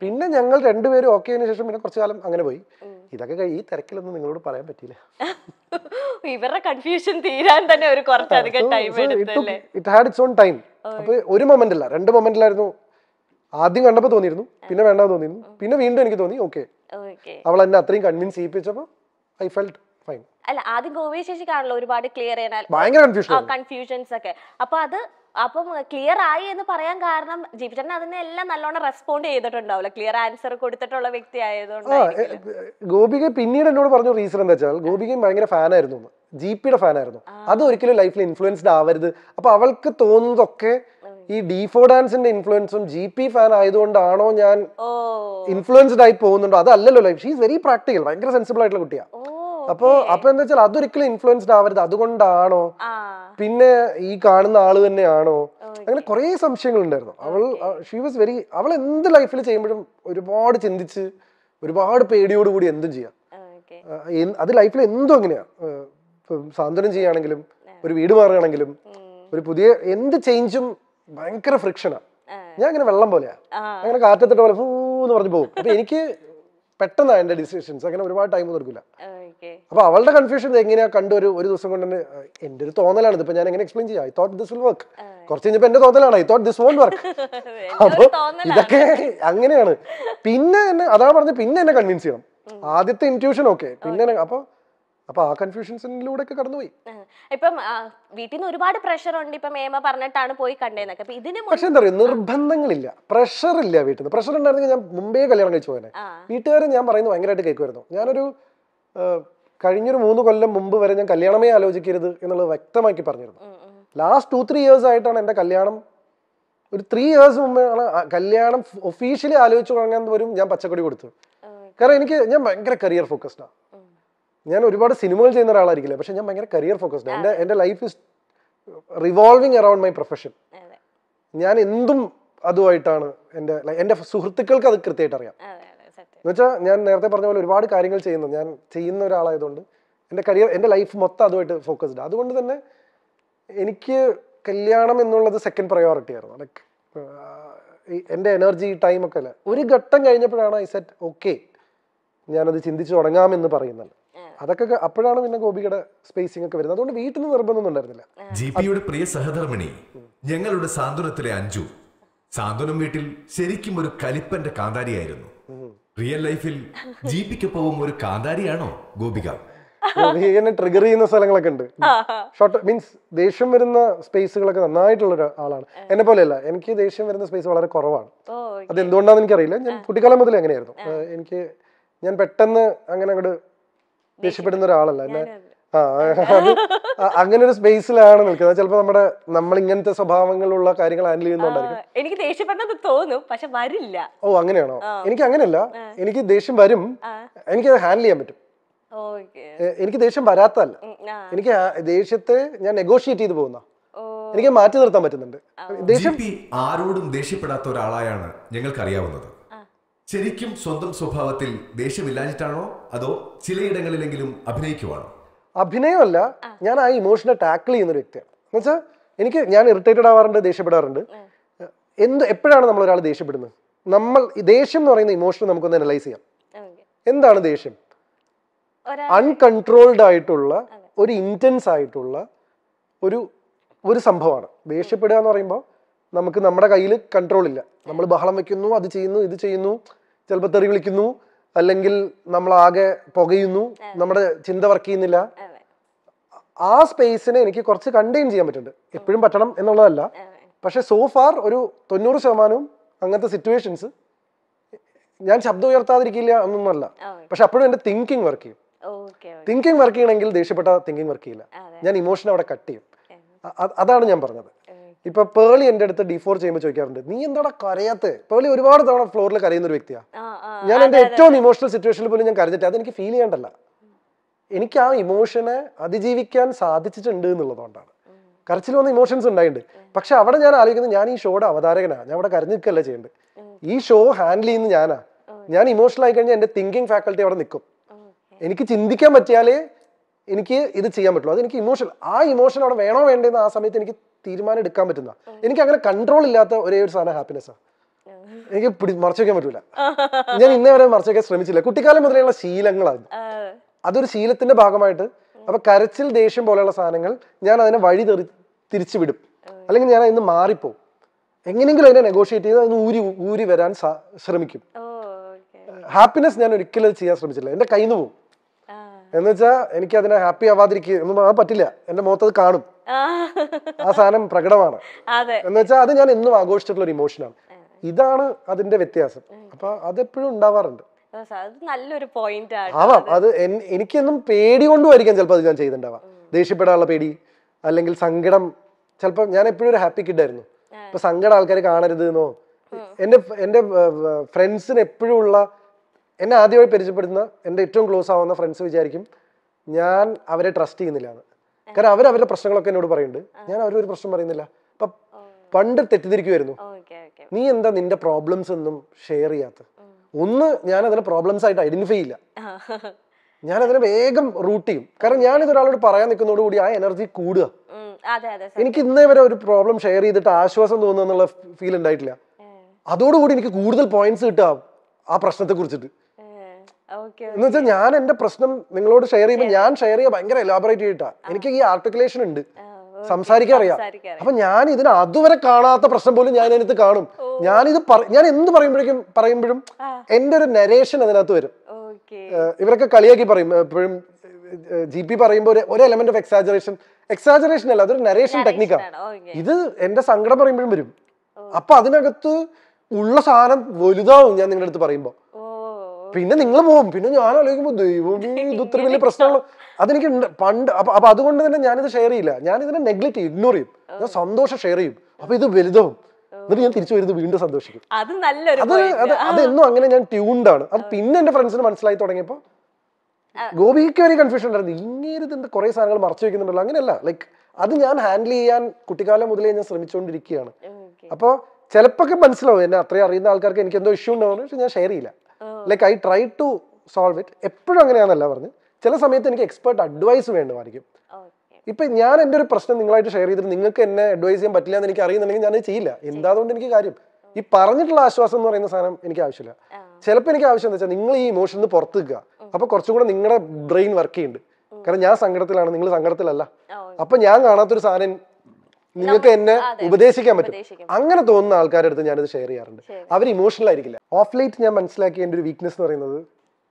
പിന്നെ ഞങ്ങൾ രണ്ടുപേരും ഓക്കെ ശേഷം പിന്നെ കുറച്ചു കാലം അങ്ങനെ പോയി ഇതൊക്കെ ഈ തിരക്കിലൊന്നും നിങ്ങളോട് പറയാൻ പറ്റിയില്ല ഇവരുടെ കൺഫ്യൂഷൻ തീരാൻ തന്നെ ഒരു കുറച്ചധികം time it had its own time അപ്പൊ ഒരു മൊമെന്റ് അല്ല രണ്ട് മൊമെന്റിലായിരുന്നു ആദ്യം കണ്ടപ്പോ തോന്നിയിരുന്നു പിന്നെ വേണ്ടാന്ന് തോന്നിയിരുന്നു പിന്നെ വീണ്ടും എനിക്ക് തോന്നി ഓക്കെ അവൾ എന്നെ അത്രയും കൺവിൻസ് ചെയ്യിപ്പിച്ചപ്പോ ഐ ഫെൽറ്റ് ഫൈൻ അല്ല ആദ്യം ഗോവിയ ശേഷി കാണല്ലോ ഒരുപാട് ക്ലിയർ ചെയ്യാൻ ഭയങ്കര കൺഫ്യൂഷൻ കൺഫ്യൂഷൻസ് ഒക്കെ അപ്പൊ അത് അപ്പം ക്ലിയർ ആയി എന്ന് പറയാൻ കാരണം ജിബിചേട്ടൻ അതിനെല്ലാം നല്ലോണം റെസ്പോണ്ട് ചെയ്തിട്ടുണ്ടാവില്ല ക്ലിയർ ആൻസർ കൊടുത്തിട്ടുള്ള വ്യക്തി ആയതുകൊണ്ട് ഗോപിക പിന്നീട് എന്നോട് പറഞ്ഞു റീസൺ എന്താ വെച്ചാൽ ഗോപികയും ഭയങ്കര ഫാനായിരുന്നു ജി പിയുടെ ഫാനായിരുന്നു അത് ഒരിക്കലും ലൈഫിൽ ഇൻഫ്ലുവൻസ്ഡ് ആവരുത് അപ്പൊ അവൾക്ക് തോന്നുന്നതൊക്കെ ഈ ഡിഫോ ഡാൻസിന്റെ ഇൻഫ്ലുവൻസും ജി പി ഫാൻ ആയതുകൊണ്ടാണോ ഞാൻ ഇൻഫ്ലുവൻസ്ഡ് ആയി പോകുന്നുണ്ടോ അതല്ലല്ലോ ലൈഫ് ഷീസ് വെരി പ്രാക്ടിക്കൽ ഭയങ്കര സെൻസിബിൾ ആയിട്ടുള്ള കുട്ടിയാണ് അപ്പോ അപ്പൊ എന്താ വെച്ചാൽ അതൊരിക്കലും ഇൻഫ്ലുവൻസ്ഡ് ആവരുത് അതുകൊണ്ടാണോ പിന്നെ ഈ കാണുന്ന ആള് തന്നെയാണോ അങ്ങനെ കുറെ സംശയങ്ങൾ ഉണ്ടായിരുന്നു അവൾ ഷീ വാസ് വെരി അവൾ എന്ത് ലൈഫിൽ ചെയ്യുമ്പോഴും ഒരുപാട് ചിന്തിച്ച് ഒരുപാട് പേടിയോടുകൂടി എന്തും ചെയ്യാം അത് ലൈഫിൽ എന്തും അങ്ങനെയാ സാന്ത്വനം ചെയ്യുകയാണെങ്കിലും ഒരു വീട് മാറുകയാണെങ്കിലും ഒരു പുതിയ എന്ത് ചേഞ്ചും ഭയങ്കര ഫ്രിക്ഷനാ ഞാൻ അങ്ങനെ വെള്ളം പോലെയാ അങ്ങനെ കാറ്റത്തിട്ട് പോലെ ഫൂ എന്ന് പറഞ്ഞു പോകും അപ്പൊ എനിക്ക് പെട്ടെന്നാണ് എന്റെ ഡിസിഷൻസ് അങ്ങനെ ഒരുപാട് ടൈം കൊടുക്കില്ല അപ്പൊ അവളുടെ കൺഫ്യൂഷൻ എങ്ങനെയാ കണ്ടു ഒരു ഒരു ദിവസം കൊണ്ട് എന്റെ ഒരു തോന്നലാണ് ഇതിപ്പോ ഞാൻ എങ്ങനെ എക്സ്പ്ലെയിൻ ചെയ്യാം I thought this will work കുറച്ച് കഴിഞ്ഞപ്പോ എന്റെ തോന്നലാണ് I thought this won't work അപ്പൊ ഇതൊക്കെ അങ്ങനെയാണ് പിന്നെ എന്നെ അതാ പറഞ്ഞ പിന്നെ എന്നെ കൺവിൻസ് ചെയ്യണം ആദ്യത്തെ ഇൻറ്റ്യൂഷൻ ഓക്കെ പിന്നെ അപ്പൊ അപ്പൊ ആ കൺഫ്യൂഷൻസിലൂടെ ഒക്കെ കടന്നുപോയി ഇപ്പം വീട്ടിൽ നിന്ന് ഒരുപാട് പ്രഷർ ഉണ്ട് ഇപ്പം മേമ പറഞ്ഞിട്ടാണ് പോയി കണ്ടേന്നൊക്കെ ഇതിന് പക്ഷെ എന്താ പറയുക നിർബന്ധങ്ങളില്ല പ്രഷർ ഇല്ല വീട്ടിൽ നിന്ന് പ്രഷർ ഉണ്ടായിരുന്നെങ്കിൽ ഞാൻ മുമ്പേ കല്യാണം കഴിച്ചു പോയനെ വീട്ടുകാരെ ഞാൻ പറയുന്നത് ഭയങ്കരമായിട്ട് കേൾക്കുമായിരുന്നു ഞാനൊരു കഴിഞ്ഞൊരു മൂന്ന് കൊല്ലം മുമ്പ് വരെ ഞാൻ കല്യാണമേ ആലോചിക്കരുത് എന്നുള്ളത് വ്യക്തമാക്കി പറഞ്ഞിരുന്നു ലാസ്റ്റ് ടു ത്രീ ഇയേഴ്സ് ആയിട്ടാണ് എൻ്റെ കല്യാണം ഒരു ത്രീ ഇയേഴ്സ് മുമ്പാണ് കല്യാണം ഒഫീഷ്യലി ആലോചിച്ച് തുടങ്ങാൻ വരും ഞാൻ പച്ചക്കടി കൊടുത്തു കാരണം എനിക്ക് ഞാൻ ഭയങ്കര കരിയർ ഫോക്കസ്ഡാണ് ഞാൻ ഒരുപാട് സിനിമകൾ ചെയ്യുന്ന ഒരാളായിരിക്കില്ല പക്ഷെ ഞാൻ ഭയങ്കര കരിയർ ഫോക്കസ്ഡ് എൻ്റെ എൻ്റെ life is revolving around my profession ഞാൻ എന്തും അതുമായിട്ടാണ് എൻ്റെ എൻ്റെ സുഹൃത്തുക്കൾക്ക് അത് കൃത്യമായിട്ട് അറിയാം എന്നുവെച്ചാൽ ഞാൻ നേരത്തെ പറഞ്ഞ പോലെ ഒരുപാട് കാര്യങ്ങൾ ചെയ്യുന്നു ഞാൻ ചെയ്യുന്ന ഒരാളായതുകൊണ്ട് എൻ്റെ കരിയർ എൻ്റെ ലൈഫ് മൊത്തം അതുമായിട്ട് ഫോക്കസ്ഡ് അതുകൊണ്ട് തന്നെ എനിക്ക് കല്യാണം എന്നുള്ളത് സെക്കൻഡ് പ്രയോറിറ്റി ആയിരുന്നു ലൈക്ക് എൻ്റെ എനർജി ടൈം ഒക്കെ അല്ല ഒരു ഘട്ടം കഴിഞ്ഞപ്പോഴാണ് ഐ സെറ്റ് ഓക്കെ ഞാനത് ചിന്തിച്ചു തുടങ്ങാമെന്ന് പറയുന്നത് അതൊക്കെ അപ്പോഴാണ് പിന്നെ ഗോപികയുടെ സ്പേസിംഗ് ഒക്കെ വരുന്നത് അതുകൊണ്ട് വീട്ടിൽ നിർബന്ധമൊന്നും ഉണ്ടായിരുന്നില്ല ജിപിയുടെ പ്രിയ സഹധർമ്മിണി ഞങ്ങളുടെ സാന്ത്വനത്തിലെ അഞ്ചു സാന്ത്വനം വീട്ടിൽ ശരിക്കും ഒരു കലിപ്പന്റെ കാന്താരിയായിരുന്നു റിയൽ ലൈഫിൽ ജീപ്പിക്കൊപ്പവും ഒരു കാന്താരിയാണോ ഗോപിക ഗോപികനെ ട്രിഗർ ചെയ്യുന്ന സ്ഥലങ്ങളൊക്കെ ഉണ്ട് ഷോർട്ട് മീൻസ് ദേഷ്യം വരുന്ന സ്പേസുകളൊക്കെ നന്നായിട്ടുള്ള ഒരു ആളാണ് എന്നെ പോലെയല്ല എനിക്ക് ദേഷ്യം വരുന്ന സ്പേസ് വളരെ കുറവാണ് അത് എന്തുകൊണ്ടാണെന്ന് എനിക്കറിയില്ല ഞാൻ കുട്ടിക്കാലം മുതൽ അങ്ങനെയായിരുന്നു എനിക്ക് ഞാൻ പെട്ടെന്ന് അങ്ങനെ അങ്ങോട്ട് ദേഷ്യപ്പെടുന്ന ഒരാളല്ല എന്നെ അങ്ങനെ ഒരു സ്പേസിലാണ് നിൽക്കുന്നത് ചിലപ്പോ നമ്മുടെ നമ്മൾ ഇങ്ങനത്തെ സ്വഭാവങ്ങളുള്ള കാര്യങ്ങൾ ഹാൻഡിൽ ചെയ്യുന്നുണ്ടായിരിക്കും എനിക്ക് ദേഷ്യം തോന്നും പക്ഷെ വരില്ല ഓ അങ്ങനെയാണോ എനിക്ക് അങ്ങനെയല്ല എനിക്ക് ദേഷ്യം വരും എനിക്ക് ഹാൻഡിൽ ചെയ്യാൻ പറ്റും എനിക്ക് ദേഷ്യം വരാത്തല്ല എനിക്ക് ദേഷ്യത്തെ ഞാൻ നെഗോഷിയേറ്റ് ചെയ്ത് പോകുന്ന എനിക്ക് മാറ്റി നിർത്താൻ പറ്റുന്നുണ്ട് ദേഷ്യം ആരോടും ദേഷ്യപ്പെടാത്ത ഒരാളായാണ് അറിയാവുന്നത് ശരിക്കും സ്വന്തം സ്വഭാവത്തിൽ ദേഷ്യമില്ലാഞ്ഞിട്ടാണോ അതോ ചിലയിടങ്ങളിലെങ്കിലും അഭിനയിക്കുവാണോ അഭിനയമല്ല ഞാൻ ആ ഇമോഷനെ ടാക്കിൾ ചെയ്യുന്ന ഒരു വ്യക്തിയാണ് എന്നുവെച്ചാൽ എനിക്ക് ഞാൻ ഇറിറ്റേറ്റഡ് ആവാറുണ്ട് ദേഷ്യപ്പെടാറുണ്ട് എന്ത് എപ്പോഴാണ് നമ്മൾ ഒരാൾ ദേഷ്യപ്പെടുന്നത് നമ്മൾ ദേഷ്യം എന്ന് പറയുന്ന ഇമോഷൻ നമുക്കൊന്ന് അനലൈസ് ചെയ്യാം എന്താണ് ദേഷ്യം അൺകൺട്രോൾഡ് ആയിട്ടുള്ള ഒരു ഇൻറ്റൻസ് ആയിട്ടുള്ള ഒരു ഒരു സംഭവമാണ് ദേഷ്യപ്പെടുക എന്ന് പറയുമ്പോൾ നമുക്ക് നമ്മുടെ കയ്യിൽ കൺട്രോൾ ഇല്ല നമ്മൾ ബഹളം വെക്കുന്നു അത് ചെയ്യുന്നു ഇത് ചെയ്യുന്നു ചിലപ്പോൾ തെറി വിളിക്കുന്നു അല്ലെങ്കിൽ നമ്മൾ പുകയുന്നു നമ്മുടെ ചിന്ത വർക്ക് ചെയ്യുന്നില്ല ആ സ്പേസിനെ എനിക്ക് കുറച്ച് കണ്ടെയ്ൻ ചെയ്യാൻ പറ്റുന്നുണ്ട് എപ്പോഴും പറ്റണം എന്നുള്ളതല്ല പക്ഷെ സോ ഫാർ ഒരു തൊണ്ണൂറ് ശതമാനവും അങ്ങനത്തെ സിറ്റുവേഷൻസ് ഞാൻ ശബ്ദം ഉയർത്താതിരിക്കില്ല എന്നൊന്നല്ല പക്ഷെ അപ്പോഴും എന്റെ തിങ്കിങ് വർക്ക് ചെയ്യും തിങ്കിങ് വർക്ക് ചെയ്യണമെങ്കിൽ ദേഷ്യപ്പെട്ട തിങ്കിങ് വർക്ക് ചെയ്യില്ല ഞാൻ ഇമോഷൻ അവിടെ കട്ട് ചെയ്യും അതാണ് ഞാൻ പറഞ്ഞത് ഇപ്പൊ പേളി എന്റെ അടുത്ത് ഡിഫോർ ചെയ്യുമ്പോൾ ചോദിക്കാറുണ്ട് നീ എന്താടാ കരയാത്ത പേളി ഒരുപാട് തവണ ഫ്ലോറിൽ കരയുന്ന ഒരു വ്യക്തിയാണ് ഞാൻ എന്റെ ഏറ്റവും ഇമോഷണൽ സിറ്റുവേഷനിൽ പോലും ഞാൻ കരഞ്ഞിട്ട് അതെനിക്ക് ഫീൽ ചെയ്യേണ്ടല്ല എനിക്ക് ആ ഇമോഷനെ അതിജീവിക്കാൻ സാധിച്ചിട്ടുണ്ട് എന്നുള്ളതുകൊണ്ടാണ് കരച്ചിൽ വന്ന ഇമോഷൻസ് ഉണ്ടായിട്ടുണ്ട് പക്ഷെ അവിടെ ഞാൻ ആലോചിക്കുന്നത് ഞാൻ ഈ ഷോയുടെ അവതാരകനാ ഞാൻ അവിടെ കരഞ്ഞിരിക്കല്ല ചെയ്യേണ്ടത് ഈ ഷോ ഹാൻഡിൽ ചെയ്യുന്ന ഞാനാ ഞാൻ ഇമോഷണൽ ആയി കഴിഞ്ഞാൽ എന്റെ തിങ്കിങ് ഫാക്കൾട്ടി അവിടെ നിൽക്കും എനിക്ക് ചിന്തിക്കാൻ പറ്റിയാലേ എനിക്ക് ഇത് ചെയ്യാൻ പറ്റുള്ളൂ അത് എനിക്ക് ഇമോഷൻ ആ ഇമോഷൻ അവിടെ വേണോ വേണ്ടെന്ന് ആ സമയത്ത് എനിക്ക് തീരുമാനം എടുക്കാൻ പറ്റുന്ന എനിക്ക് അങ്ങനെ കൺട്രോൾ ഇല്ലാത്ത ഒരേ ഒരു സാധനം ഹാപ്പിനെസ്സാണ് എനിക്ക് പിടി മറച്ചു വെക്കാൻ പറ്റൂല ഞാൻ ഇന്നേ വരെ മറച്ചു വെക്കാൻ ശ്രമിച്ചില്ല കുട്ടിക്കാലം മുതലേ ഉള്ള ശീലങ്ങളാണ് അതൊരു ശീലത്തിന്റെ ഭാഗമായിട്ട് അപ്പൊ കരച്ചിൽ ദേഷ്യം പോലെയുള്ള സാധനങ്ങൾ ഞാൻ അതിനെ വഴി തെറി തിരിച്ചു വിടും അല്ലെങ്കിൽ ഞാൻ അതിന് മാറിപ്പോ എങ്ങനെയെങ്കിലും അതിനെ നെഗോഷിയേറ്റ് ചെയ്ത് അതിന് ഊരി ഊരി വരാൻ ശ്രമിക്കും ഹാപ്പിനെസ് ഞാൻ ഒരിക്കലും ചെയ്യാൻ ശ്രമിച്ചില്ല എന്റെ കയ്യിൽ നിന്ന് പോകും എന്ന് വെച്ചാൽ എനിക്ക് അതിനെ ഹാപ്പി ആവാതിരിക്കുക ഒന്നും പറ്റില്ല എന്റെ മുഖത്ത് അത് കാണും ആ സാധനം പ്രകടമാണ് എന്ന് വെച്ചാൽ അത് ഞാൻ എന്നും ആഘോഷിച്ചിട്ടുള്ള ഒരു ഇമോഷനാണ് ഇതാണ് അതിന്റെ വ്യത്യാസം അപ്പൊ അതെപ്പോഴും ഉണ്ടാവാറുണ്ട് അത് നല്ലൊരു പോയിന്റ് ആവാം അത് എനിക്കൊന്നും പേടി കൊണ്ടും ആയിരിക്കാം ചിലപ്പോൾ അത് ഞാൻ ചെയ്തിട്ടുണ്ടാവാം ദേഷ്യപ്പെടാനുള്ള പേടി അല്ലെങ്കിൽ സങ്കടം ചിലപ്പോൾ ഞാൻ എപ്പോഴും ഒരു ഹാപ്പി കിഡായിരുന്നു ഇപ്പൊ സങ്കടം ആൾക്കാർ കാണരുത് എന്നോ എന്റെ എന്റെ ഫ്രണ്ട്സിന് എപ്പോഴും ഉള്ള എന്നെ ആദ്യമായി പരിചയപ്പെടുന്ന എൻ്റെ ഏറ്റവും ക്ലോസ് ആവുന്ന ഫ്രണ്ട്സ് വിചാരിക്കും ഞാൻ അവരെ ട്രസ്റ്റ് ചെയ്യുന്നില്ല കാരണം അവർ അവരുടെ പ്രശ്നങ്ങളൊക്കെ എന്നോട് പറയുന്നുണ്ട് ഞാൻ അവരൊരു പ്രശ്നം പറയുന്നില്ല അപ്പൊ പണ്ട് തെറ്റിദ്ധരിക്കുമായിരുന്നു നീ എന്താ നിന്റെ പ്രോബ്ലംസ് ഒന്നും ഷെയർ ചെയ്യാത്ത ഒന്ന് ഞാൻ അതിനെ പ്രോബ്ലംസ് ആയിട്ട് ഐഡന്റിഫൈ ഇല്ല ഞാൻ അതിനെ വേഗം റൂട്ട് ചെയ്യും കാരണം ഞാൻ ഇതൊരാളോട് പറയാൻ നിൽക്കുന്നതോടുകൂടി ആ എനർജി കൂടുക എനിക്ക് ഇന്നേ വരെ ഒരു പ്രോബ്ലം ഷെയർ ചെയ്തിട്ട് ആശ്വാസം തോന്നുക എന്നുള്ള ഫീൽ ഉണ്ടായിട്ടില്ല അതോടുകൂടി എനിക്ക് കൂടുതൽ പോയിന്റ്സ് കിട്ടുക ആ പ്രശ്നത്തെ കുറിച്ചിട്ട് എന്ന് വെച്ചാൽ ഞാൻ എന്റെ പ്രശ്നം നിങ്ങളോട് ഷെയർ ചെയ്യുമ്പോൾ ഞാൻ ഷെയർ ചെയ്യാൻ ഭയങ്കര എലാബറേറ്റ് ചെയ്തിട്ടാ എനിക്ക് ഈ ആർട്ടിക്കുലേഷൻ ഉണ്ട് സംസാരിക്കാൻ അറിയാം അപ്പൊ ഞാൻ ഇതിന് അതുവരെ കാണാത്ത പ്രശ്നം പോലും ഞാൻ അതിനകത്ത് കാണും ഞാൻ ഇത് ഞാൻ എന്ത് പറയുമ്പോഴേക്കും പറയുമ്പോഴും എന്റെ ഒരു നരേഷൻ അതിനകത്ത് വരും ഇവരൊക്കെ കളിയാക്കി പറയും എപ്പോഴും ജി പി പറയുമ്പോൾ ഒരു എലമെന്റ് ഓഫ് എക്സാജറേഷൻ എക്സാജറേഷൻ അല്ല അതൊരു നരേഷൻ ടെക്നിക്കാണ് ഇത് എന്റെ സങ്കടം പറയുമ്പോഴും വരും അപ്പൊ അതിനകത്ത് ഉള്ള സാധനം വലുതാവും ഞാൻ നിങ്ങളുടെ അടുത്ത് പറയുമ്പോൾ പിന്നെ നിങ്ങൾ പോകും പിന്നെ ഞാൻ ആലോചിക്കുമ്പോ ദൈവമേ ഇത് ഇത്ര വലിയ [laughs] പ്രശ്നമുള്ള അതെനിക്ക് പണ്ട് അപ്പൊ അതുകൊണ്ട് തന്നെ ഞാനിത് ഷെയർ ചെയ്യില്ല ഇതിനെ നെഗ്ലക്ട് ചെയ്യും ഇഗ്നോർ ചെയ്യും ഞാൻ സന്തോഷം ഷെയർ ചെയ്യും അപ്പൊ ഇത് വലുതാവും എന്നിട്ട് ഞാൻ തിരിച്ചു വരുന്നത് വീണ്ടും സന്തോഷിക്കും അത് നല്ലൊരു അത് അതെന്നും അങ്ങനെ ഞാൻ ട്യൂൺഡ് ആണ് അത് പിന്നെ എന്റെ ഫ്രണ്ട്സിന് മനസ്സിലായി തുടങ്ങിയപ്പോൾ ഗോപിക്ക് ഒരു കൺഫ്യൂഷൻ ഉണ്ടായിരുന്നു ഇങ്ങനെ ഇതിന്റെ കുറെ സാധനങ്ങൾ മറച്ചു വെക്കുന്നുണ്ടല്ലോ അങ്ങനെയല്ല ലൈക്ക് അത് ഞാൻ ഹാൻഡിൽ ചെയ്യാൻ കുട്ടിക്കാലം മുതലേ ഞാൻ ശ്രമിച്ചുകൊണ്ടിരിക്കുകയാണ് അപ്പോൾ ചിലപ്പോ മനസ്സിലാവും എന്നെ അത്രയും അറിയുന്ന ആൾക്കാർക്ക് എനിക്ക് എന്തോ ഇഷ്യൂ ഉണ്ടാവുന്നു പക്ഷെ ഞാൻ ഷെയർ ചെയ്യില്ല like I try to solve it എപ്പോഴും അങ്ങനെയാണല്ല പറഞ്ഞു ചില സമയത്ത് എനിക്ക് എക്സ്പേർട്ട് അഡ്വൈസ് വേണ്ടുമായിരിക്കും ഇപ്പൊ ഞാൻ എന്റെ ഒരു പ്രശ്നം നിങ്ങളായിട്ട് ഷെയർ ചെയ്തിട്ട് നിങ്ങൾക്ക് എന്നെ അഡ്വൈസ് ചെയ്യാൻ പറ്റില്ല എന്ന് എനിക്ക് അറിയുന്നുണ്ടെങ്കിൽ ഞാൻ ചെയ്യില്ല എന്താതുകൊണ്ട് എനിക്ക് കാര്യം ഈ പറഞ്ഞിട്ടുള്ള ആശ്വാസം എന്ന് പറയുന്ന സാധനം എനിക്ക് ആവശ്യമില്ല ചിലപ്പോൾ എനിക്ക് ആവശ്യം എന്താ നിങ്ങൾ ഈ ഇമോഷൻ നിന്ന് പുറത്തു നിൽക്കുക അപ്പൊ കുറച്ചും കൂടെ നിങ്ങളുടെ ബ്രെയിൻ വർക്ക് ചെയ്യുന്നുണ്ട് കാരണം ഞാൻ സങ്കടത്തിലാണ് നിങ്ങൾ സങ്കടത്തിലല്ല അപ്പൊ ഞാൻ കാണാത്തൊരു സാധനം നിങ്ങൾക്ക് എന്നെ ഉപദേശിക്കാൻ പറ്റും അങ്ങനെ തോന്നുന്ന ആൾക്കാരുടെ അടുത്ത് ഞാനിത് ഷെയർ ചെയ്യാറുണ്ട് അവർ ഇമോഷണൽ ആയിരിക്കില്ല ഓഫ് ലൈറ്റ് ഞാൻ മനസ്സിലാക്കിയ എൻ്റെ ഒരു വീക്ക്നെസ് എന്ന് പറയുന്നത്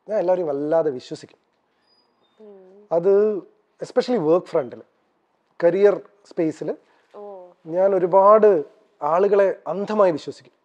ഞാൻ എല്ലാവരും വല്ലാതെ വിശ്വസിക്കും അത് എസ്പെഷ്യലി വർക്ക് ഫ്രണ്ടിൽ കരിയർ സ്പേസിൽ ഞാൻ ഒരുപാട് ആളുകളെ അന്ധമായി വിശ്വസിക്കും